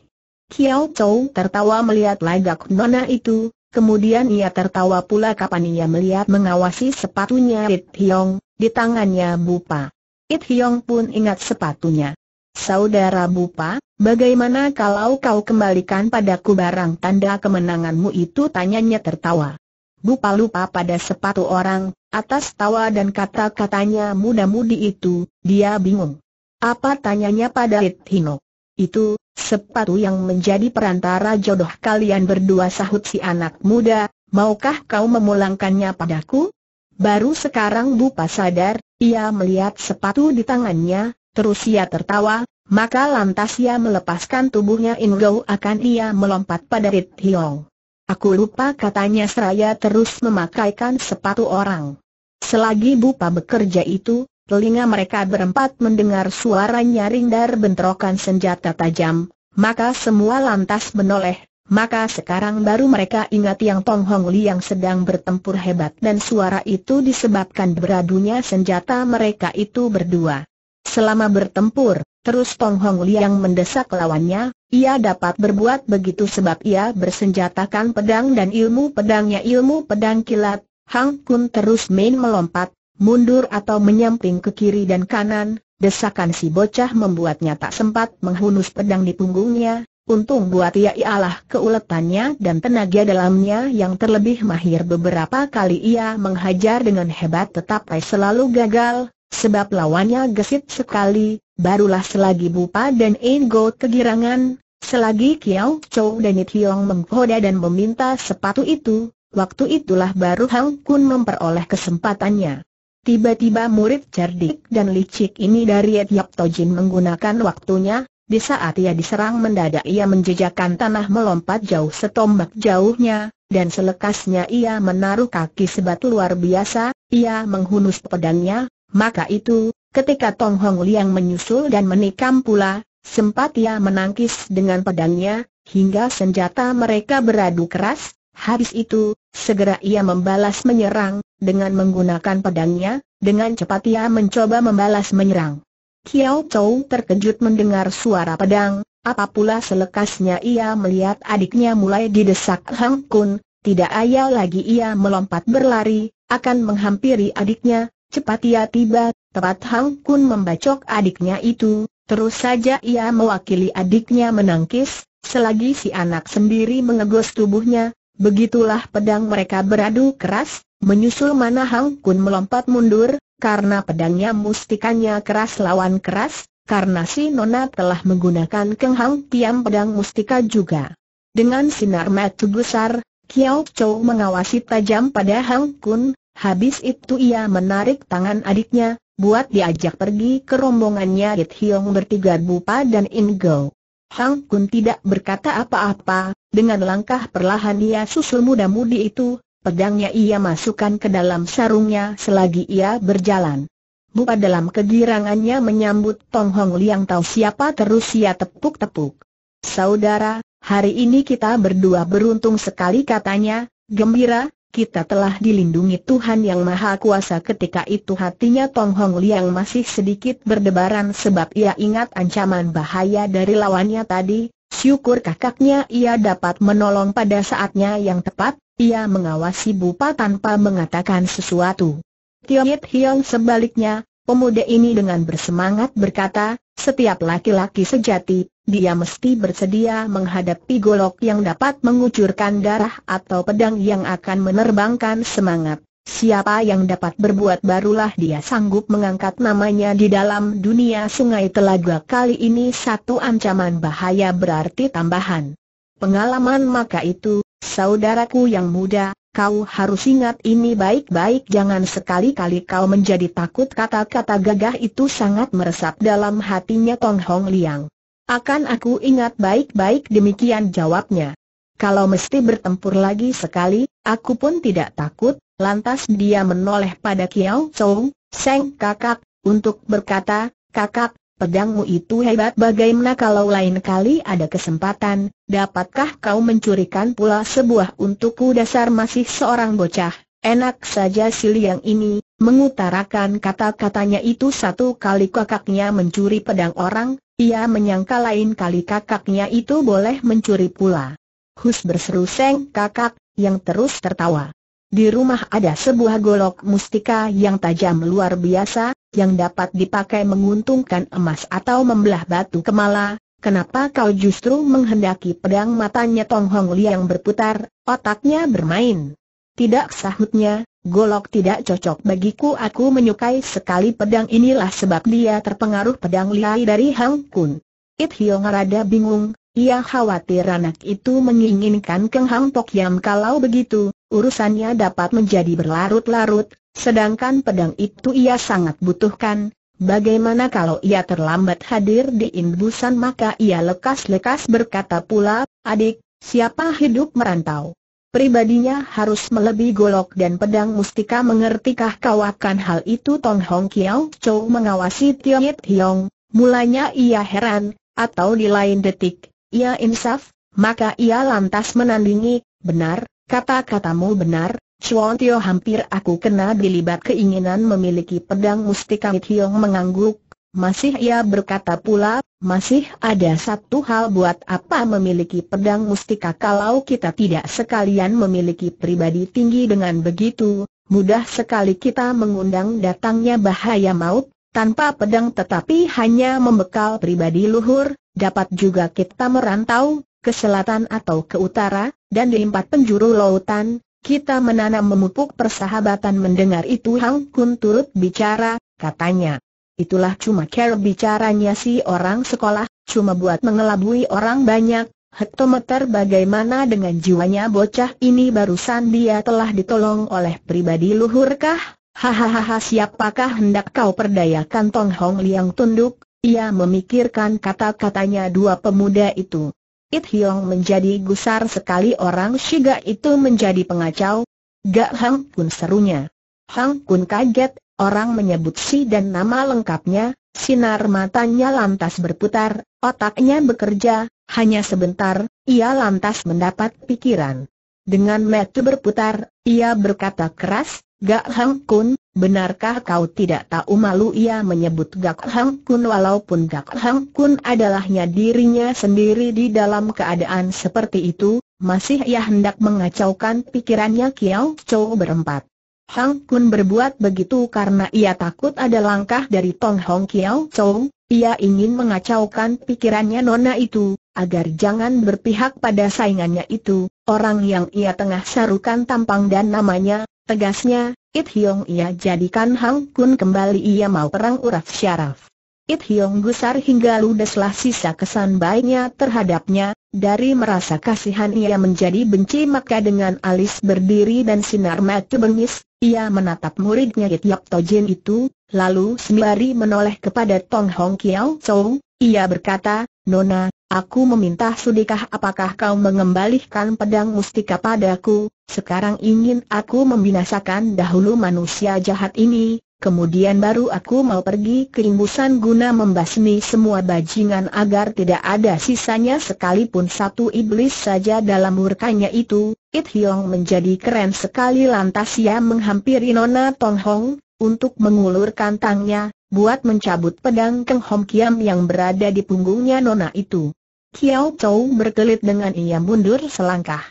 A: Kiao Chou tertawa melihat lagak nona itu, Kemudian ia tertawa pula kapan ia melihat mengawasi sepatunya It Hiong di tangannya Bupa. It Hiong pun ingat sepatunya. Saudara Bupa, bagaimana kalau kau kembalikan padaku barang tanda kemenanganmu itu tanyanya tertawa. Bupa lupa pada sepatu orang, atas tawa dan kata-katanya muda-mudi itu, dia bingung. Apa tanyanya pada It Hiong? Itu, sepatu yang menjadi perantara jodoh kalian berdua sahut si anak muda, maukah kau memulangkannya padaku? Baru sekarang Bupa sadar, ia melihat sepatu di tangannya, terus ia tertawa, maka lantas ia melepaskan tubuhnya Inggo akan ia melompat pada Rit Hiong. Aku lupa katanya seraya terus memakaikan sepatu orang. Selagi Bupa bekerja itu, telinga mereka berempat mendengar suara nyaring dari bentrokan senjata tajam, maka semua lantas menoleh, maka sekarang baru mereka ingat yang Tong Hong Li yang sedang bertempur hebat dan suara itu disebabkan beradunya senjata mereka itu berdua. Selama bertempur, terus Tong Hong Li yang mendesak lawannya, ia dapat berbuat begitu sebab ia bersenjatakan pedang dan ilmu pedangnya ilmu pedang kilat, Hang Kun terus main melompat, mundur atau menyamping ke kiri dan kanan, desakan si bocah membuatnya tak sempat menghunus pedang di punggungnya, untung buat ia ialah keuletannya dan tenaga dalamnya yang terlebih mahir beberapa kali ia menghajar dengan hebat tetapi selalu gagal, sebab lawannya gesit sekali, barulah selagi Bupa dan Ingo kegirangan, selagi Kiao Chou dan Nityong menggoda dan meminta sepatu itu, waktu itulah baru Hang Kun memperoleh kesempatannya. Tiba-tiba murid cerdik dan licik ini dari Etiap Tojin menggunakan waktunya, di saat ia diserang mendadak ia menjejakkan tanah melompat jauh setombak jauhnya, dan selekasnya ia menaruh kaki sebat luar biasa, ia menghunus pedangnya, maka itu, ketika Tong Hong Liang menyusul dan menikam pula, sempat ia menangkis dengan pedangnya, hingga senjata mereka beradu keras, Habis itu, segera ia membalas menyerang, dengan menggunakan pedangnya, dengan cepat ia mencoba membalas menyerang. Kiao Chou terkejut mendengar suara pedang, apa pula selekasnya ia melihat adiknya mulai didesak Hang Kun, tidak ayal lagi ia melompat berlari, akan menghampiri adiknya, cepat ia tiba, tepat Hang Kun membacok adiknya itu, terus saja ia mewakili adiknya menangkis, selagi si anak sendiri mengegos tubuhnya, Begitulah pedang mereka beradu keras, menyusul mana Hang Kun melompat mundur, karena pedangnya mustikanya keras lawan keras, karena si Nona telah menggunakan Keng Hang Piam pedang mustika juga. Dengan sinar mata besar, Kiao Chou mengawasi tajam pada Hang Kun, habis itu ia menarik tangan adiknya, buat diajak pergi ke rombongannya It Hiong bertiga Bupa dan In Go. Hang Kun tidak berkata apa-apa, dengan langkah perlahan ia susul muda-mudi itu, pedangnya ia masukkan ke dalam sarungnya selagi ia berjalan. Bupa dalam kegirangannya menyambut Tong Hong Liang tahu siapa terus ia tepuk-tepuk. Saudara, hari ini kita berdua beruntung sekali katanya, gembira, kita telah dilindungi Tuhan Yang Maha Kuasa ketika itu hatinya Tong Hong Liang masih sedikit berdebaran sebab ia ingat ancaman bahaya dari lawannya tadi, Syukur kakaknya ia dapat menolong pada saatnya yang tepat, ia mengawasi Bupa tanpa mengatakan sesuatu. Tiongit Hiong sebaliknya, pemuda ini dengan bersemangat berkata, setiap laki-laki sejati, dia mesti bersedia menghadapi golok yang dapat mengucurkan darah atau pedang yang akan menerbangkan semangat. Siapa yang dapat berbuat barulah dia sanggup mengangkat namanya di dalam dunia sungai telaga kali ini satu ancaman bahaya berarti tambahan. Pengalaman maka itu, saudaraku yang muda, kau harus ingat ini baik-baik jangan sekali-kali kau menjadi takut kata-kata gagah itu sangat meresap dalam hatinya Tong Hong Liang. Akan aku ingat baik-baik demikian jawabnya. Kalau mesti bertempur lagi sekali, aku pun tidak takut, Lantas dia menoleh pada Kiao Chou, Seng kakak, untuk berkata, kakak, pedangmu itu hebat bagaimana kalau lain kali ada kesempatan, dapatkah kau mencurikan pula sebuah untukku dasar masih seorang bocah? Enak saja si Liang ini, mengutarakan kata-katanya itu satu kali kakaknya mencuri pedang orang, ia menyangka lain kali kakaknya itu boleh mencuri pula. Hus berseru Seng kakak, yang terus tertawa. Di rumah ada sebuah golok mustika yang tajam luar biasa, yang dapat dipakai menguntungkan emas atau membelah batu kemala. Kenapa kau justru menghendaki pedang matanya Tong Hong yang berputar, otaknya bermain? Tidak sahutnya, golok tidak cocok bagiku aku menyukai sekali pedang inilah sebab dia terpengaruh pedang liai dari Hang Kun. It Hiong rada bingung, ia khawatir anak itu menginginkan Keng Hang Tok Yam kalau begitu, urusannya dapat menjadi berlarut-larut, sedangkan pedang itu ia sangat butuhkan, bagaimana kalau ia terlambat hadir di imbusan maka ia lekas-lekas berkata pula, adik, siapa hidup merantau? Pribadinya harus melebihi golok dan pedang mustika mengertikah kau akan hal itu Tong Hong Kiao Chou mengawasi Tiong Yit Hiong, mulanya ia heran, atau di lain detik, ia insaf, maka ia lantas menandingi, benar, Kata-katamu benar, Chuan Tio hampir aku kena dilibat keinginan memiliki pedang mustika Hiong mengangguk, masih ia berkata pula, masih ada satu hal buat apa memiliki pedang mustika kalau kita tidak sekalian memiliki pribadi tinggi dengan begitu, mudah sekali kita mengundang datangnya bahaya maut, tanpa pedang tetapi hanya membekal pribadi luhur, dapat juga kita merantau, ke selatan atau ke utara, dan di empat penjuru lautan, kita menanam memupuk persahabatan mendengar itu Hang Kun turut bicara, katanya. Itulah cuma care bicaranya si orang sekolah, cuma buat mengelabui orang banyak, hektometer bagaimana dengan jiwanya bocah ini barusan dia telah ditolong oleh pribadi luhurkah? Hahaha siapakah hendak kau perdayakan Tong Hong Liang tunduk? Ia memikirkan kata-katanya dua pemuda itu. It Hiong menjadi gusar sekali orang Shiga itu menjadi pengacau. Gak Hang Kun serunya. Hang Kun kaget, orang menyebut si dan nama lengkapnya, sinar matanya lantas berputar, otaknya bekerja, hanya sebentar, ia lantas mendapat pikiran. Dengan metu berputar, ia berkata keras, Gak Hang Kun, benarkah kau tidak tahu malu ia menyebut Gak Hang Kun walaupun Gak Hang Kun adalahnya dirinya sendiri di dalam keadaan seperti itu, masih ia hendak mengacaukan pikirannya Kiao Chou berempat. Hang Kun berbuat begitu karena ia takut ada langkah dari Tong Hong Kiao Chou. ia ingin mengacaukan pikirannya nona itu, agar jangan berpihak pada saingannya itu, orang yang ia tengah sarukan tampang dan namanya, Tegasnya, It Hiong ia jadikan Hang Kun kembali ia mau perang uraf syaraf. It Hiong gusar hingga ludeslah sisa kesan baiknya terhadapnya, dari merasa kasihan ia menjadi benci maka dengan alis berdiri dan sinar mata bengis, ia menatap muridnya It Yap Tojin itu, lalu sembari menoleh kepada Tong Hong Kiao Chou. Ia berkata, Nona, aku meminta sudikah apakah kau mengembalikan pedang mustika padaku, sekarang ingin aku membinasakan dahulu manusia jahat ini, kemudian baru aku mau pergi ke imbusan guna membasmi semua bajingan agar tidak ada sisanya sekalipun satu iblis saja dalam murkanya itu. It Hiong menjadi keren sekali lantas ia menghampiri Nona Tong Hong, untuk mengulurkan tangnya, buat mencabut pedang Keng Hom Kiam yang berada di punggungnya nona itu. Kiao Chou berkelit dengan ia mundur selangkah.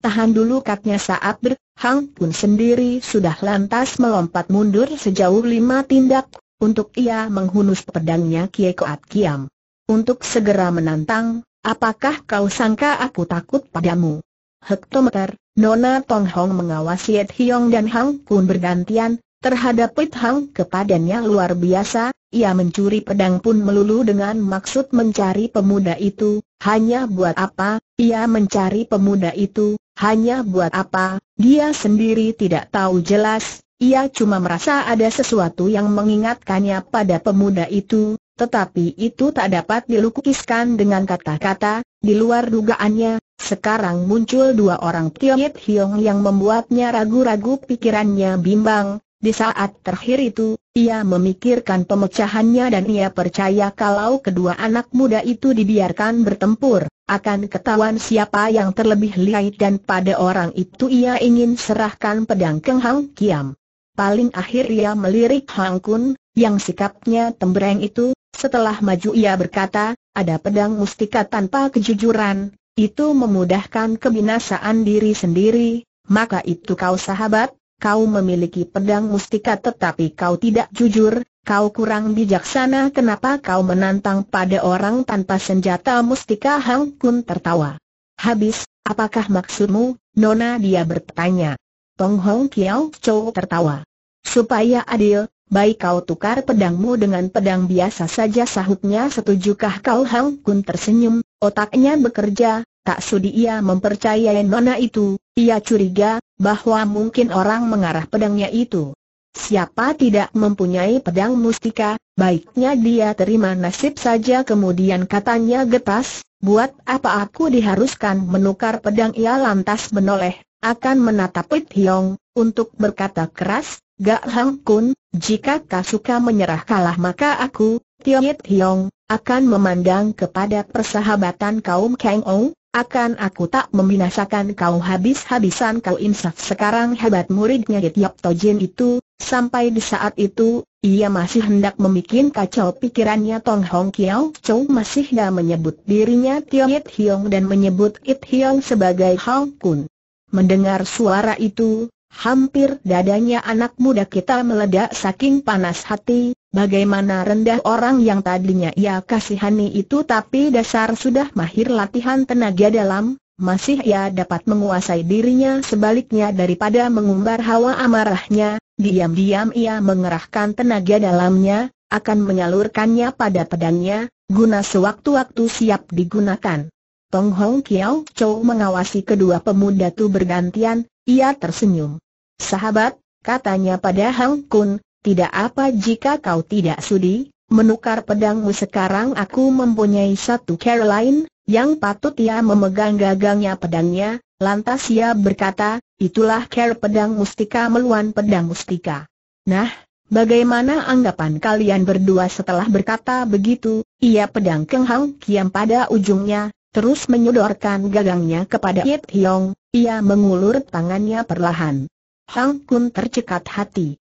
A: Tahan dulu katnya saat ber, Hang pun sendiri sudah lantas melompat mundur sejauh lima tindak, untuk ia menghunus pedangnya Kie Koat Kiam. Untuk segera menantang, apakah kau sangka aku takut padamu? Hektometer, Nona Tong Hong mengawasi Ed Hiong dan Hang Kun bergantian, terhadap Pit Hang kepadanya luar biasa, ia mencuri pedang pun melulu dengan maksud mencari pemuda itu, hanya buat apa, ia mencari pemuda itu, hanya buat apa, dia sendiri tidak tahu jelas, ia cuma merasa ada sesuatu yang mengingatkannya pada pemuda itu, tetapi itu tak dapat dilukiskan dengan kata-kata, di luar dugaannya, sekarang muncul dua orang Tiongit Hiong yang membuatnya ragu-ragu pikirannya bimbang, di saat terakhir itu, ia memikirkan pemecahannya dan ia percaya kalau kedua anak muda itu dibiarkan bertempur, akan ketahuan siapa yang terlebih lihai dan pada orang itu ia ingin serahkan pedang Keng Hang Kiam. Paling akhir ia melirik Hang Kun, yang sikapnya tembreng itu, setelah maju ia berkata, ada pedang mustika tanpa kejujuran, itu memudahkan kebinasaan diri sendiri, maka itu kau sahabat, kau memiliki pedang mustika tetapi kau tidak jujur, kau kurang bijaksana kenapa kau menantang pada orang tanpa senjata mustika Hang Kun tertawa. Habis, apakah maksudmu, Nona dia bertanya. Tong Hong Kiao Chow tertawa. Supaya adil, baik kau tukar pedangmu dengan pedang biasa saja sahutnya setujukah kau Hang Kun tersenyum, otaknya bekerja, Tak sudi ia mempercayai nona itu, ia curiga, bahwa mungkin orang mengarah pedangnya itu. Siapa tidak mempunyai pedang mustika, baiknya dia terima nasib saja kemudian katanya getas, buat apa aku diharuskan menukar pedang ia lantas menoleh, akan menatap Hiong, untuk berkata keras, Gak Hang Kun, jika kau suka menyerah kalah maka aku, Tiong Hiong, akan memandang kepada persahabatan kaum Kang Ong. Akan aku tak membinasakan kau habis-habisan kau insaf sekarang hebat muridnya Gityap Tojin itu, sampai di saat itu, ia masih hendak membuat kacau pikirannya Tong Hong Kiao Chou masih dah menyebut dirinya Tio Yit Hiong dan menyebut It Hiong sebagai Hong Kun. Mendengar suara itu, hampir dadanya anak muda kita meledak saking panas hati, Bagaimana rendah orang yang tadinya ia kasihani itu tapi dasar sudah mahir latihan tenaga dalam, masih ia dapat menguasai dirinya sebaliknya daripada mengumbar hawa amarahnya, diam-diam ia mengerahkan tenaga dalamnya, akan menyalurkannya pada pedangnya, guna sewaktu-waktu siap digunakan. Tong Hong Kiao Chou mengawasi kedua pemuda itu bergantian, ia tersenyum. Sahabat, katanya pada Hang Kun, tidak apa jika kau tidak sudi, menukar pedangmu sekarang aku mempunyai satu Caroline, yang patut ia memegang gagangnya pedangnya, lantas ia berkata, itulah care pedang mustika meluan pedang mustika. Nah, bagaimana anggapan kalian berdua setelah berkata begitu, ia pedang kenghang kiam pada ujungnya, terus menyodorkan gagangnya kepada Yit Hiong, ia mengulur tangannya perlahan. Hang Kun tercekat hati.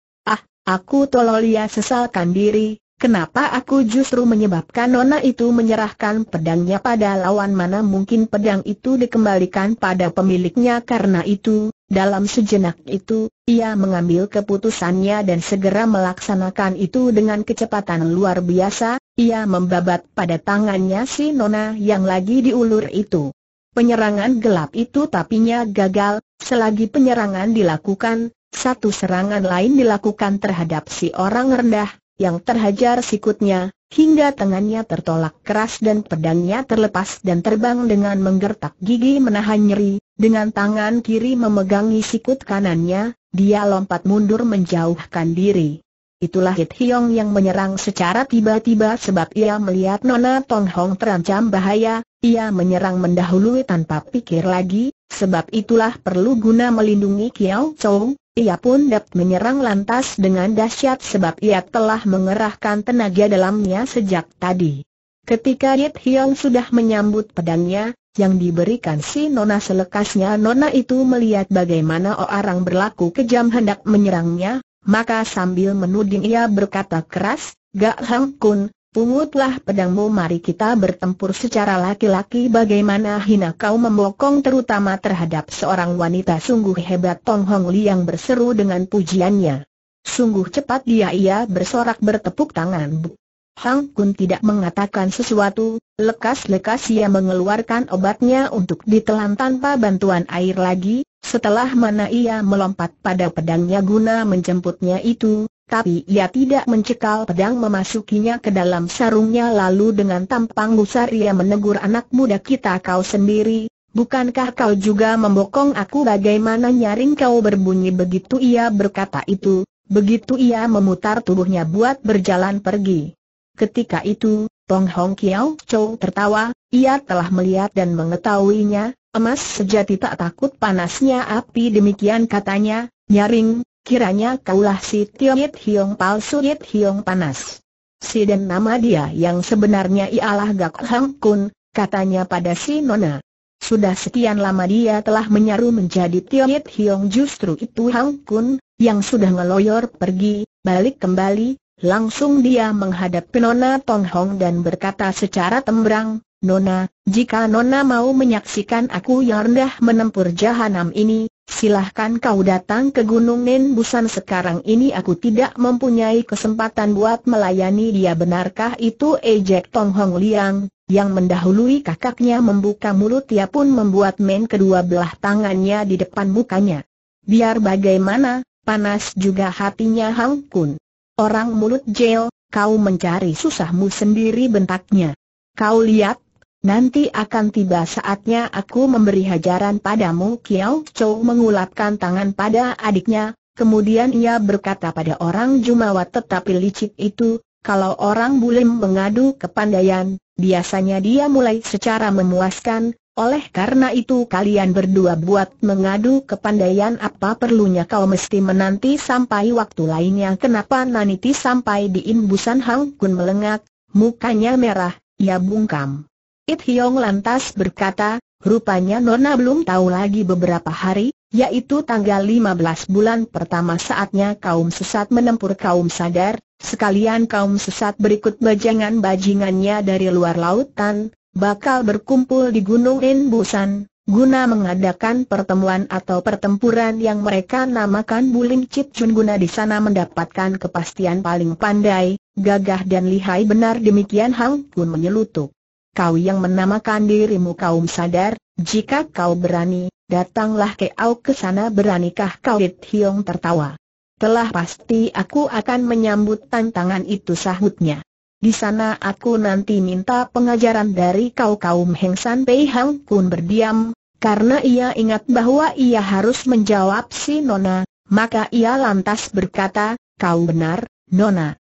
A: Aku tololia sesalkan diri, kenapa aku justru menyebabkan Nona itu menyerahkan pedangnya pada lawan mana mungkin pedang itu dikembalikan pada pemiliknya karena itu, dalam sejenak itu, ia mengambil keputusannya dan segera melaksanakan itu dengan kecepatan luar biasa, ia membabat pada tangannya si Nona yang lagi diulur itu. Penyerangan gelap itu tapinya gagal, selagi penyerangan dilakukan, satu serangan lain dilakukan terhadap si orang rendah, yang terhajar sikutnya, hingga tangannya tertolak keras dan pedangnya terlepas dan terbang dengan menggertak gigi menahan nyeri, dengan tangan kiri memegangi sikut kanannya, dia lompat mundur menjauhkan diri. Itulah Hit Hiong yang menyerang secara tiba-tiba sebab ia melihat Nona Tong Hong terancam bahaya, ia menyerang mendahului tanpa pikir lagi, sebab itulah perlu guna melindungi Kiao Chou, ia pun dapat menyerang lantas dengan dahsyat sebab ia telah mengerahkan tenaga dalamnya sejak tadi. Ketika Yit Hiong sudah menyambut pedangnya, yang diberikan si Nona selekasnya Nona itu melihat bagaimana orang berlaku kejam hendak menyerangnya, maka sambil menuding ia berkata keras, Gak Hang Kun, Pungutlah pedangmu mari kita bertempur secara laki-laki bagaimana hina kau membokong terutama terhadap seorang wanita sungguh hebat Tong Hong yang berseru dengan pujiannya. Sungguh cepat dia ia bersorak bertepuk tangan. Bu, Hang Kun tidak mengatakan sesuatu, lekas-lekas ia mengeluarkan obatnya untuk ditelan tanpa bantuan air lagi, setelah mana ia melompat pada pedangnya guna menjemputnya itu, tapi ia tidak mencekal pedang memasukinya ke dalam sarungnya lalu dengan tampang gusar ia menegur anak muda kita kau sendiri, bukankah kau juga membokong aku bagaimana nyaring kau berbunyi begitu ia berkata itu, begitu ia memutar tubuhnya buat berjalan pergi. Ketika itu, Tong Hong Kiao Chou tertawa, ia telah melihat dan mengetahuinya, emas sejati tak takut panasnya api demikian katanya, nyaring, Kiranya kaulah si Yit Hiong palsu Yit Hiong panas. Si dan nama dia yang sebenarnya ialah Gak Hang Kun, katanya pada si Nona. Sudah sekian lama dia telah menyaru menjadi Yit Hiong justru itu Hang Kun, yang sudah ngeloyor pergi, balik kembali, langsung dia menghadap Nona Tong Hong dan berkata secara tembrang, Nona, jika Nona mau menyaksikan aku yang rendah menempur jahanam ini, Silahkan kau datang ke Gunung Nen Busan sekarang ini aku tidak mempunyai kesempatan buat melayani dia benarkah itu ejek Tong Hong Liang, yang mendahului kakaknya membuka mulut ia pun membuat men kedua belah tangannya di depan mukanya. Biar bagaimana, panas juga hatinya Hang Kun. Orang mulut jail, kau mencari susahmu sendiri bentaknya. Kau lihat, Nanti akan tiba saatnya aku memberi hajaran padamu Kiao Chou mengulapkan tangan pada adiknya, kemudian ia berkata pada orang Jumawa tetapi licik itu, kalau orang bulim mengadu ke kepandaian, biasanya dia mulai secara memuaskan, oleh karena itu kalian berdua buat mengadu ke kepandaian apa perlunya kau mesti menanti sampai waktu lainnya kenapa Naniti sampai di imbusan Hang Kun melengak, mukanya merah, ia bungkam. It Hiong lantas berkata, rupanya Nona belum tahu lagi beberapa hari, yaitu tanggal 15 bulan pertama saatnya kaum sesat menempur kaum sadar, sekalian kaum sesat berikut bajangan-bajingannya dari luar lautan, bakal berkumpul di Gunung Inbusan, guna mengadakan pertemuan atau pertempuran yang mereka namakan Bulim Cip Chun guna di sana mendapatkan kepastian paling pandai, gagah dan lihai benar demikian Hang Kun menyelutuk kau yang menamakan dirimu kaum sadar, jika kau berani, datanglah ke au ke sana beranikah kau It Hiong tertawa. Telah pasti aku akan menyambut tantangan itu sahutnya. Di sana aku nanti minta pengajaran dari kau-kaum Heng San Pei Hang Kun berdiam, karena ia ingat bahwa ia harus menjawab si Nona, maka ia lantas berkata, kau benar, Nona.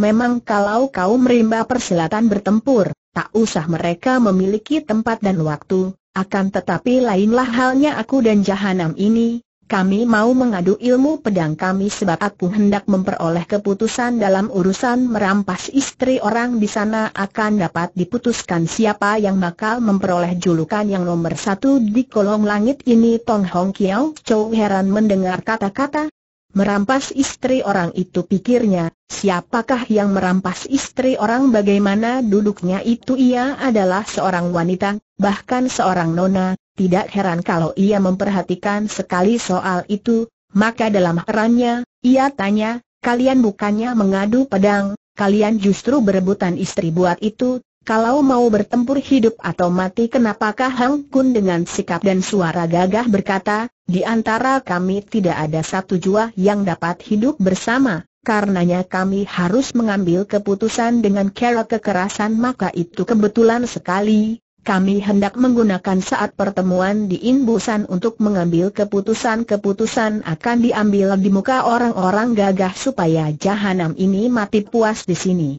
A: Memang kalau kau rimba persilatan bertempur, tak usah mereka memiliki tempat dan waktu, akan tetapi lainlah halnya aku dan jahanam ini, kami mau mengadu ilmu pedang kami sebab aku hendak memperoleh keputusan dalam urusan merampas istri orang di sana akan dapat diputuskan siapa yang bakal memperoleh julukan yang nomor satu di kolong langit ini Tong Hong Kiao Chow heran mendengar kata-kata Merampas istri orang itu pikirnya, siapakah yang merampas istri orang bagaimana duduknya itu ia adalah seorang wanita, bahkan seorang nona, tidak heran kalau ia memperhatikan sekali soal itu, maka dalam herannya, ia tanya, kalian bukannya mengadu pedang, kalian justru berebutan istri buat itu, kalau mau bertempur hidup atau mati kenapakah Hang Kun dengan sikap dan suara gagah berkata, di antara kami tidak ada satu jua yang dapat hidup bersama, karenanya kami harus mengambil keputusan dengan cara kekerasan maka itu kebetulan sekali, kami hendak menggunakan saat pertemuan di Inbusan untuk mengambil keputusan-keputusan akan diambil di muka orang-orang gagah supaya jahanam ini mati puas di sini.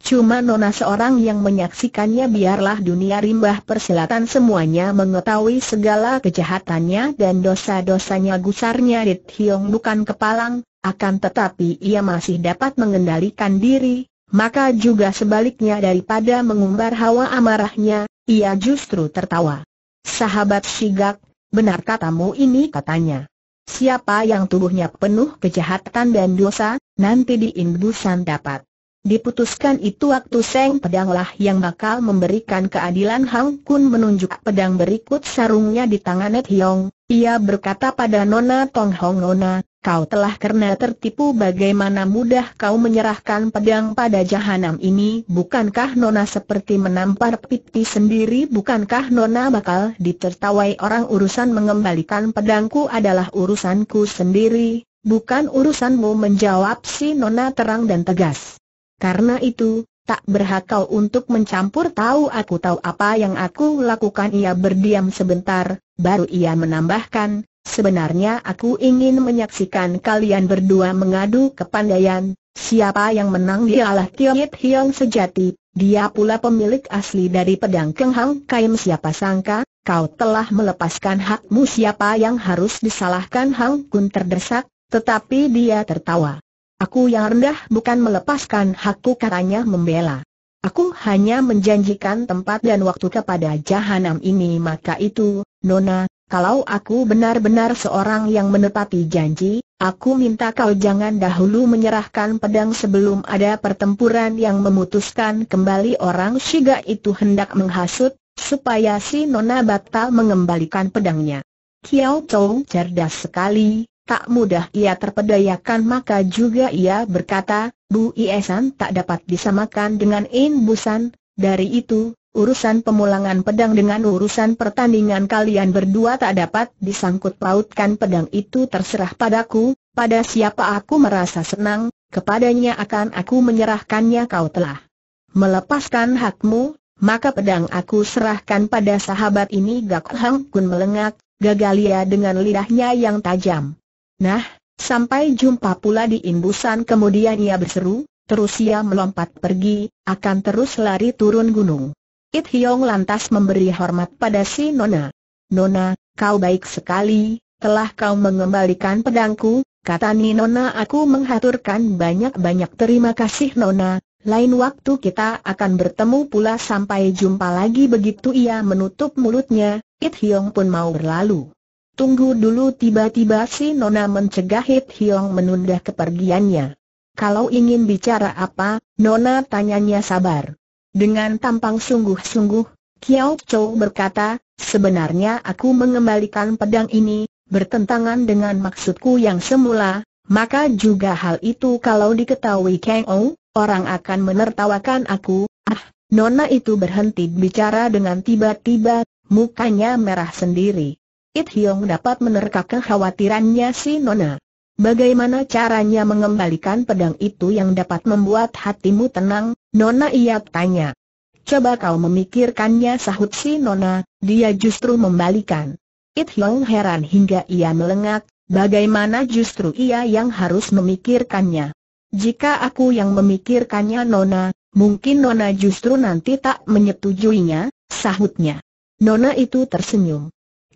A: Cuma Nona seorang yang menyaksikannya biarlah dunia rimbah persilatan semuanya mengetahui segala kejahatannya dan dosa-dosanya gusarnya Rit Hiong bukan kepalang, akan tetapi ia masih dapat mengendalikan diri, maka juga sebaliknya daripada mengumbar hawa amarahnya, ia justru tertawa. Sahabat Sigak, benar katamu ini katanya. Siapa yang tubuhnya penuh kejahatan dan dosa, nanti diindusan dapat Diputuskan itu waktu Seng Pedanglah yang bakal memberikan keadilan Hang Kun menunjuk pedang berikut sarungnya di tangan Net Hiong. Ia berkata pada Nona Tong Hong Nona, kau telah karena tertipu bagaimana mudah kau menyerahkan pedang pada jahanam ini. Bukankah Nona seperti menampar pipi sendiri? Bukankah Nona bakal ditertawai orang urusan mengembalikan pedangku adalah urusanku sendiri? Bukan urusanmu menjawab si Nona terang dan tegas. Karena itu, tak berhak kau untuk mencampur tahu aku tahu apa yang aku lakukan Ia berdiam sebentar, baru ia menambahkan, sebenarnya aku ingin menyaksikan kalian berdua mengadu kepandaian, siapa yang menang dialah Tiet Hiong sejati, dia pula pemilik asli dari pedang Keng Hang Kaim siapa sangka, kau telah melepaskan hakmu siapa yang harus disalahkan Hang Kun terdesak, tetapi dia tertawa. Aku yang rendah bukan melepaskan hakku katanya membela. Aku hanya menjanjikan tempat dan waktu kepada jahanam ini maka itu, Nona, kalau aku benar-benar seorang yang menepati janji, aku minta kau jangan dahulu menyerahkan pedang sebelum ada pertempuran yang memutuskan kembali orang Shiga itu hendak menghasut, supaya si Nona batal mengembalikan pedangnya. Kiao Chou cerdas sekali, tak mudah ia terpedayakan maka juga ia berkata, Bu Iesan tak dapat disamakan dengan In Busan, dari itu, urusan pemulangan pedang dengan urusan pertandingan kalian berdua tak dapat disangkut pautkan pedang itu terserah padaku, pada siapa aku merasa senang, kepadanya akan aku menyerahkannya kau telah melepaskan hakmu, maka pedang aku serahkan pada sahabat ini Gak Hang Kun melengak, gagal dengan lidahnya yang tajam. Nah, sampai jumpa pula di imbusan kemudian ia berseru, terus ia melompat pergi, akan terus lari turun gunung. It Hiong lantas memberi hormat pada si Nona. Nona, kau baik sekali, telah kau mengembalikan pedangku, kata Ni Nona aku menghaturkan banyak-banyak terima kasih Nona, lain waktu kita akan bertemu pula sampai jumpa lagi begitu ia menutup mulutnya, It Hiong pun mau berlalu. Tunggu dulu tiba-tiba si Nona mencegah Hit Hiong menunda kepergiannya. Kalau ingin bicara apa, Nona tanyanya sabar. Dengan tampang sungguh-sungguh, Kiao Chou berkata, sebenarnya aku mengembalikan pedang ini, bertentangan dengan maksudku yang semula, maka juga hal itu kalau diketahui Kang Ou, orang akan menertawakan aku, ah, Nona itu berhenti bicara dengan tiba-tiba, mukanya merah sendiri. It Hiong dapat menerka kekhawatirannya si Nona. Bagaimana caranya mengembalikan pedang itu yang dapat membuat hatimu tenang, Nona ia tanya. Coba kau memikirkannya sahut si Nona, dia justru membalikan. It Hiong heran hingga ia melengak, bagaimana justru ia yang harus memikirkannya. Jika aku yang memikirkannya Nona, mungkin Nona justru nanti tak menyetujuinya, sahutnya. Nona itu tersenyum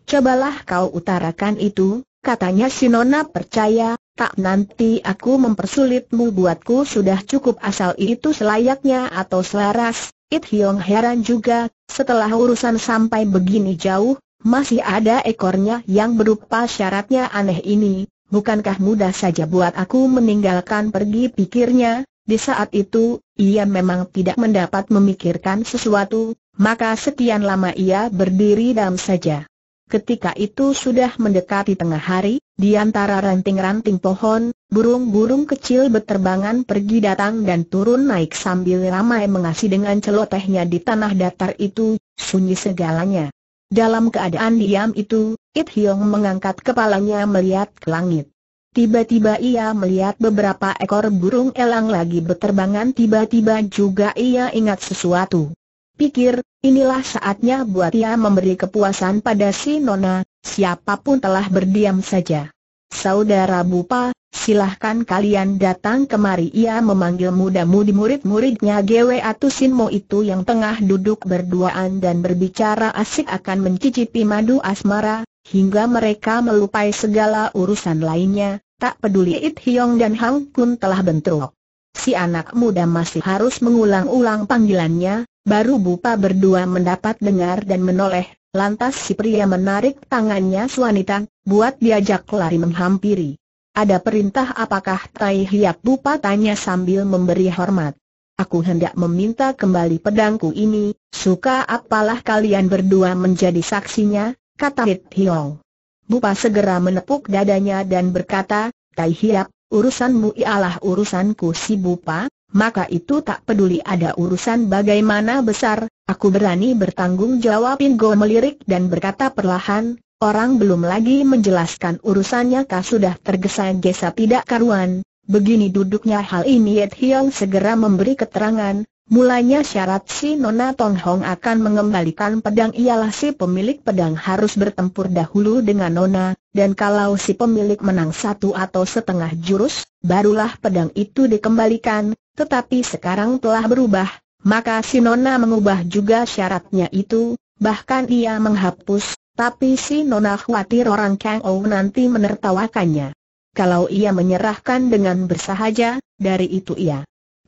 A: cobalah kau utarakan itu, katanya Shinona percaya, tak nanti aku mempersulitmu buatku sudah cukup asal itu selayaknya atau selaras, It Hiong heran juga, setelah urusan sampai begini jauh, masih ada ekornya yang berupa syaratnya aneh ini, bukankah mudah saja buat aku meninggalkan pergi pikirnya, di saat itu, ia memang tidak mendapat memikirkan sesuatu, maka sekian lama ia berdiri dalam saja. Ketika itu sudah mendekati tengah hari, di antara ranting-ranting pohon, burung-burung kecil berterbangan pergi datang dan turun naik sambil ramai mengasi dengan celotehnya di tanah datar itu, sunyi segalanya. Dalam keadaan diam itu, It Hyong mengangkat kepalanya melihat ke langit. Tiba-tiba ia melihat beberapa ekor burung elang lagi berterbangan tiba-tiba juga ia ingat sesuatu. Pikir, inilah saatnya buat ia memberi kepuasan pada si Nona, siapapun telah berdiam saja. Saudara Bupa, silahkan kalian datang kemari ia memanggil muda-mudi murid-muridnya Gwe Atusinmo itu yang tengah duduk berduaan dan berbicara asik akan mencicipi madu asmara, hingga mereka melupai segala urusan lainnya, tak peduli It Hyong dan Hang Kun telah bentrok. Si anak muda masih harus mengulang-ulang panggilannya, Baru Bupa berdua mendapat dengar dan menoleh, lantas si pria menarik tangannya wanita, buat diajak lari menghampiri. Ada perintah apakah Tai Hiap Bupa tanya sambil memberi hormat. Aku hendak meminta kembali pedangku ini, suka apalah kalian berdua menjadi saksinya, kata Hit Hiong. Bupa segera menepuk dadanya dan berkata, Tai Hiap, urusanmu ialah urusanku si Bupa, maka itu tak peduli ada urusan bagaimana besar, aku berani bertanggung jawab Ingo melirik dan berkata perlahan, orang belum lagi menjelaskan urusannya kah sudah tergesa-gesa tidak karuan, begini duduknya hal ini Yet Hiong segera memberi keterangan, Mulanya syarat si Nona Tong Hong akan mengembalikan pedang ialah si pemilik pedang harus bertempur dahulu dengan Nona, dan kalau si pemilik menang satu atau setengah jurus, barulah pedang itu dikembalikan, tetapi sekarang telah berubah, maka si Nona mengubah juga syaratnya itu, bahkan ia menghapus, tapi si Nona khawatir orang Kang Ou nanti menertawakannya. Kalau ia menyerahkan dengan bersahaja, dari itu ia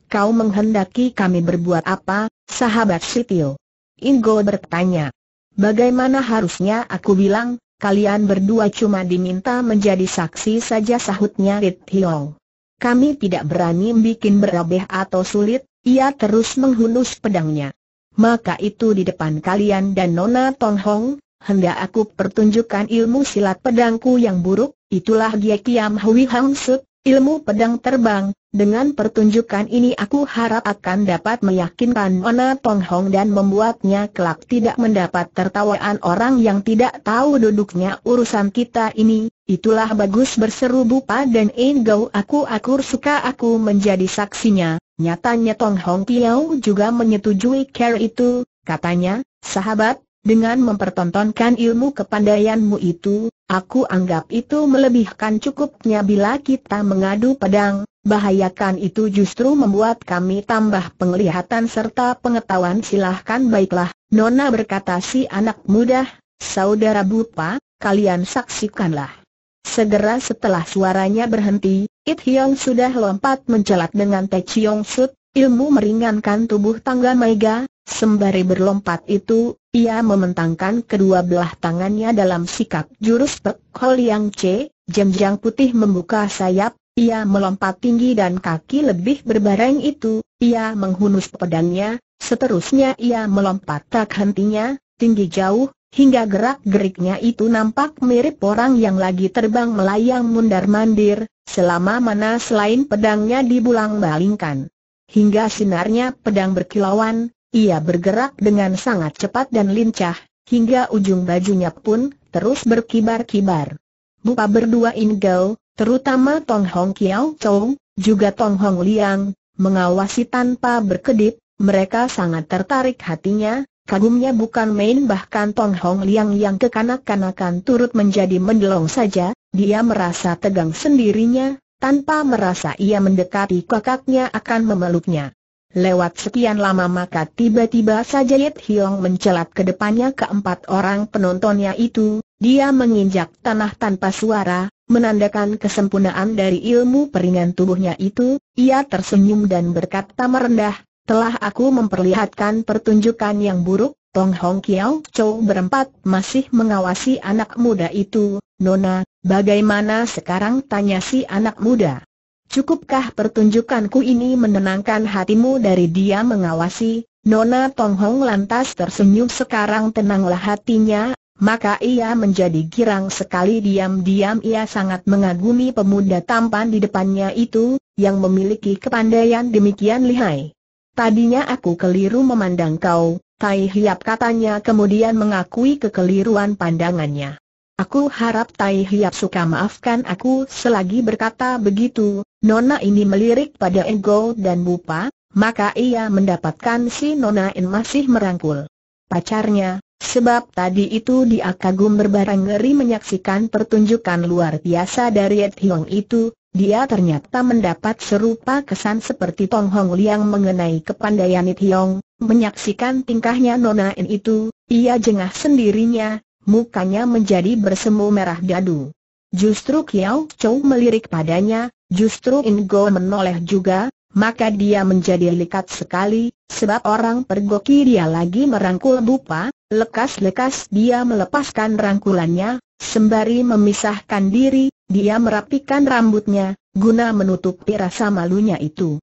A: kau menghendaki kami berbuat apa, sahabat Sitio? Ingo bertanya. Bagaimana harusnya aku bilang, kalian berdua cuma diminta menjadi saksi saja sahutnya Rit Hiong. Kami tidak berani bikin berabeh atau sulit, ia terus menghunus pedangnya. Maka itu di depan kalian dan Nona Tong Hong, hendak aku pertunjukkan ilmu silat pedangku yang buruk, itulah Gie Kiam Hui Hang Suk, ilmu pedang terbang, dengan pertunjukan ini aku harap akan dapat meyakinkan Ona Tong Hong dan membuatnya kelak tidak mendapat tertawaan orang yang tidak tahu duduknya urusan kita ini, itulah bagus berseru Bupa dan Gau aku akur suka aku menjadi saksinya, nyatanya Tong Hong Piao juga menyetujui care itu, katanya, sahabat, dengan mempertontonkan ilmu kepandaianmu itu, aku anggap itu melebihkan cukupnya bila kita mengadu pedang, bahayakan itu justru membuat kami tambah penglihatan serta pengetahuan silahkan baiklah, Nona berkata si anak muda, saudara Bupa, kalian saksikanlah. Segera setelah suaranya berhenti, It Hiong sudah lompat mencelat dengan Te Chiong Sut, ilmu meringankan tubuh tangga Mega, Sembari berlompat itu, ia mementangkan kedua belah tangannya dalam sikap jurus Pek Ho Liang Che, jemjang putih membuka sayap, ia melompat tinggi dan kaki lebih berbareng itu, ia menghunus pedangnya, seterusnya ia melompat tak hentinya, tinggi jauh, hingga gerak-geriknya itu nampak mirip orang yang lagi terbang melayang mundar-mandir, selama mana selain pedangnya dibulang-balingkan. Hingga sinarnya pedang berkilauan, ia bergerak dengan sangat cepat dan lincah, hingga ujung bajunya pun terus berkibar-kibar. Bupa berdua Ingau, terutama Tong Hong Kiao Chow, juga Tong Hong Liang, mengawasi tanpa berkedip, mereka sangat tertarik hatinya, kagumnya bukan main bahkan Tong Hong Liang yang kekanak-kanakan turut menjadi mendelong saja, dia merasa tegang sendirinya, tanpa merasa ia mendekati kakaknya akan memeluknya. Lewat sekian lama maka tiba-tiba saja Yit Hiong mencelat ke depannya keempat orang penontonnya itu, dia menginjak tanah tanpa suara, menandakan kesempurnaan dari ilmu peringan tubuhnya itu, ia tersenyum dan berkata merendah, telah aku memperlihatkan pertunjukan yang buruk, Tong Hong Kiao Chow berempat masih mengawasi anak muda itu, Nona, bagaimana sekarang tanya si anak muda? Cukupkah pertunjukanku ini menenangkan hatimu dari dia mengawasi? Nona Tong Hong? lantas tersenyum sekarang tenanglah hatinya, maka ia menjadi girang sekali diam-diam ia sangat mengagumi pemuda tampan di depannya itu, yang memiliki kepandaian demikian lihai. Tadinya aku keliru memandang kau, Tai Hiap katanya kemudian mengakui kekeliruan pandangannya. Aku harap Tai Hiap suka maafkan aku selagi berkata begitu, Nona ini melirik pada Ego dan Bupa, maka ia mendapatkan si Nona In masih merangkul pacarnya, sebab tadi itu dia kagum berbarang ngeri menyaksikan pertunjukan luar biasa dari Ed Hiong itu, dia ternyata mendapat serupa kesan seperti Tong Hong Liang mengenai kepandaian Ed Hiong, menyaksikan tingkahnya Nona In itu, ia jengah sendirinya, mukanya menjadi bersemu merah dadu. Justru Kiao Chou melirik padanya, justru Ingo menoleh juga, maka dia menjadi lekat sekali, sebab orang pergoki dia lagi merangkul Bupa, lekas-lekas dia melepaskan rangkulannya, sembari memisahkan diri, dia merapikan rambutnya, guna menutupi rasa malunya itu.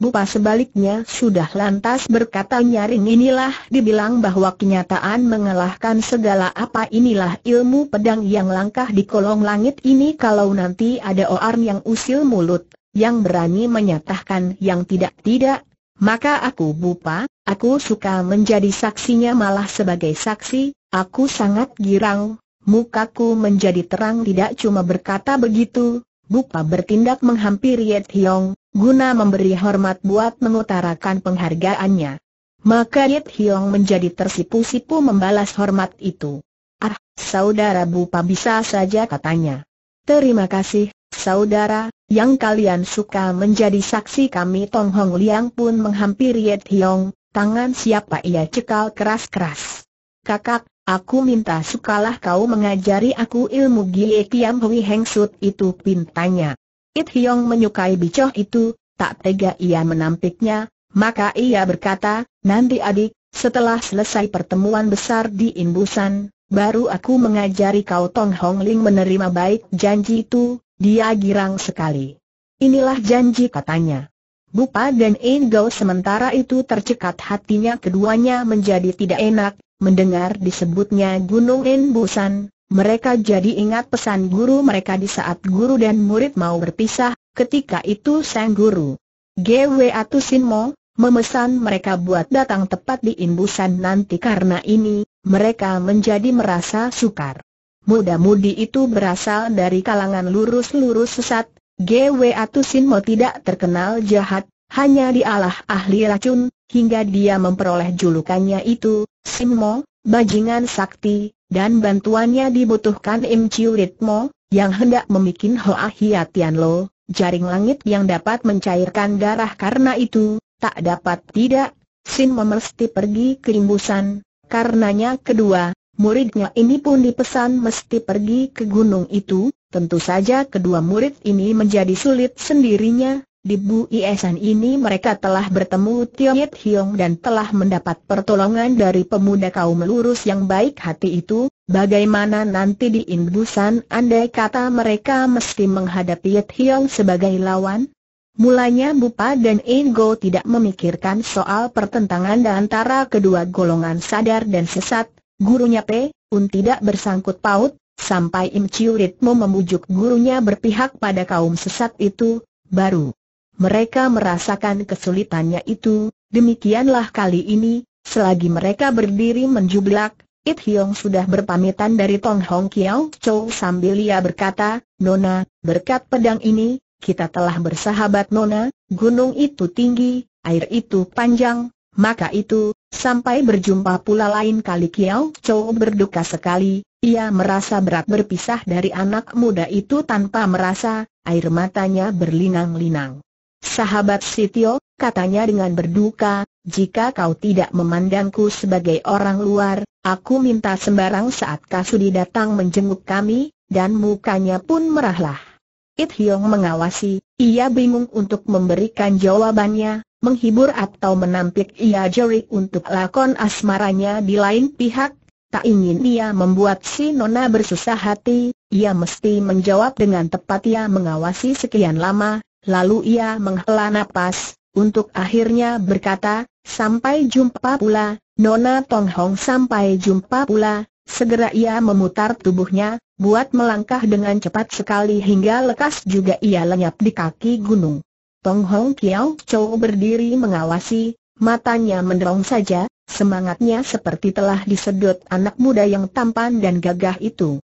A: Bupa sebaliknya sudah lantas berkata nyaring inilah dibilang bahwa kenyataan mengalahkan segala apa inilah ilmu pedang yang langkah di kolong langit ini kalau nanti ada orang yang usil mulut, yang berani menyatakan yang tidak-tidak, maka aku Bupa, aku suka menjadi saksinya malah sebagai saksi, aku sangat girang, mukaku menjadi terang tidak cuma berkata begitu, Bupa bertindak menghampiri Yed Hiong, guna memberi hormat buat mengutarakan penghargaannya. Maka Yit Hiong menjadi tersipu-sipu membalas hormat itu. Ah, saudara Bupa bisa saja katanya. Terima kasih, saudara, yang kalian suka menjadi saksi kami Tong Hong Liang pun menghampiri Yit Hiong, tangan siapa ia cekal keras-keras. Kakak, aku minta sukalah kau mengajari aku ilmu Gie Kiam Hui Heng Sut itu pintanya. It Hiong menyukai bicoh itu, tak tega ia menampiknya, maka ia berkata, nanti adik, setelah selesai pertemuan besar di Imbusan, baru aku mengajari kau Tong Hong Ling menerima baik janji itu, dia girang sekali. Inilah janji katanya. Bupa dan Engau sementara itu tercekat hatinya keduanya menjadi tidak enak, mendengar disebutnya Gunung Busan, mereka jadi ingat pesan guru mereka di saat guru dan murid mau berpisah, ketika itu sang guru. GW Atusinmo, memesan mereka buat datang tepat di imbusan nanti karena ini, mereka menjadi merasa sukar. Muda-mudi itu berasal dari kalangan lurus-lurus sesat, GW Atusinmo tidak terkenal jahat, hanya dialah ahli racun, hingga dia memperoleh julukannya itu, Sinmo, bajingan sakti, dan bantuannya dibutuhkan Im Chiu Litmo, yang hendak memikin Hoa Tian Lo, jaring langit yang dapat mencairkan darah karena itu, tak dapat tidak, Sin mesti pergi ke imbusan, karenanya kedua, muridnya ini pun dipesan mesti pergi ke gunung itu, tentu saja kedua murid ini menjadi sulit sendirinya, di Iesan ini mereka telah bertemu Yit Hiong dan telah mendapat pertolongan dari pemuda kaum lurus yang baik hati itu, bagaimana nanti di Inbusan andai kata mereka mesti menghadapi Yit Hiong sebagai lawan? Mulanya Bupa dan Ingo tidak memikirkan soal pertentangan antara kedua golongan sadar dan sesat, gurunya P, un tidak bersangkut paut, sampai Im Chiu Ritmo memujuk gurunya berpihak pada kaum sesat itu, baru mereka merasakan kesulitannya itu, demikianlah kali ini, selagi mereka berdiri menjublak, It Hiong sudah berpamitan dari Tong Hong Kiao Chou sambil ia berkata, Nona, berkat pedang ini, kita telah bersahabat Nona, gunung itu tinggi, air itu panjang, maka itu, sampai berjumpa pula lain kali Kiao Chou berduka sekali, ia merasa berat berpisah dari anak muda itu tanpa merasa, air matanya berlinang-linang. Sahabat Sitio, katanya dengan berduka, jika kau tidak memandangku sebagai orang luar, aku minta sembarang saat Kasudi datang menjenguk kami, dan mukanya pun merahlah. It Hyong mengawasi, ia bingung untuk memberikan jawabannya, menghibur atau menampik ia jerik untuk lakon asmaranya di lain pihak, tak ingin ia membuat si Nona bersusah hati, ia mesti menjawab dengan tepat ia mengawasi sekian lama, Lalu ia menghela napas, untuk akhirnya berkata, sampai jumpa pula, Nona Tong Hong sampai jumpa pula, segera ia memutar tubuhnya, buat melangkah dengan cepat sekali hingga lekas juga ia lenyap di kaki gunung. Tong Hong Kiao Chow berdiri mengawasi, matanya menderong saja, semangatnya seperti telah disedot anak muda yang tampan dan gagah itu.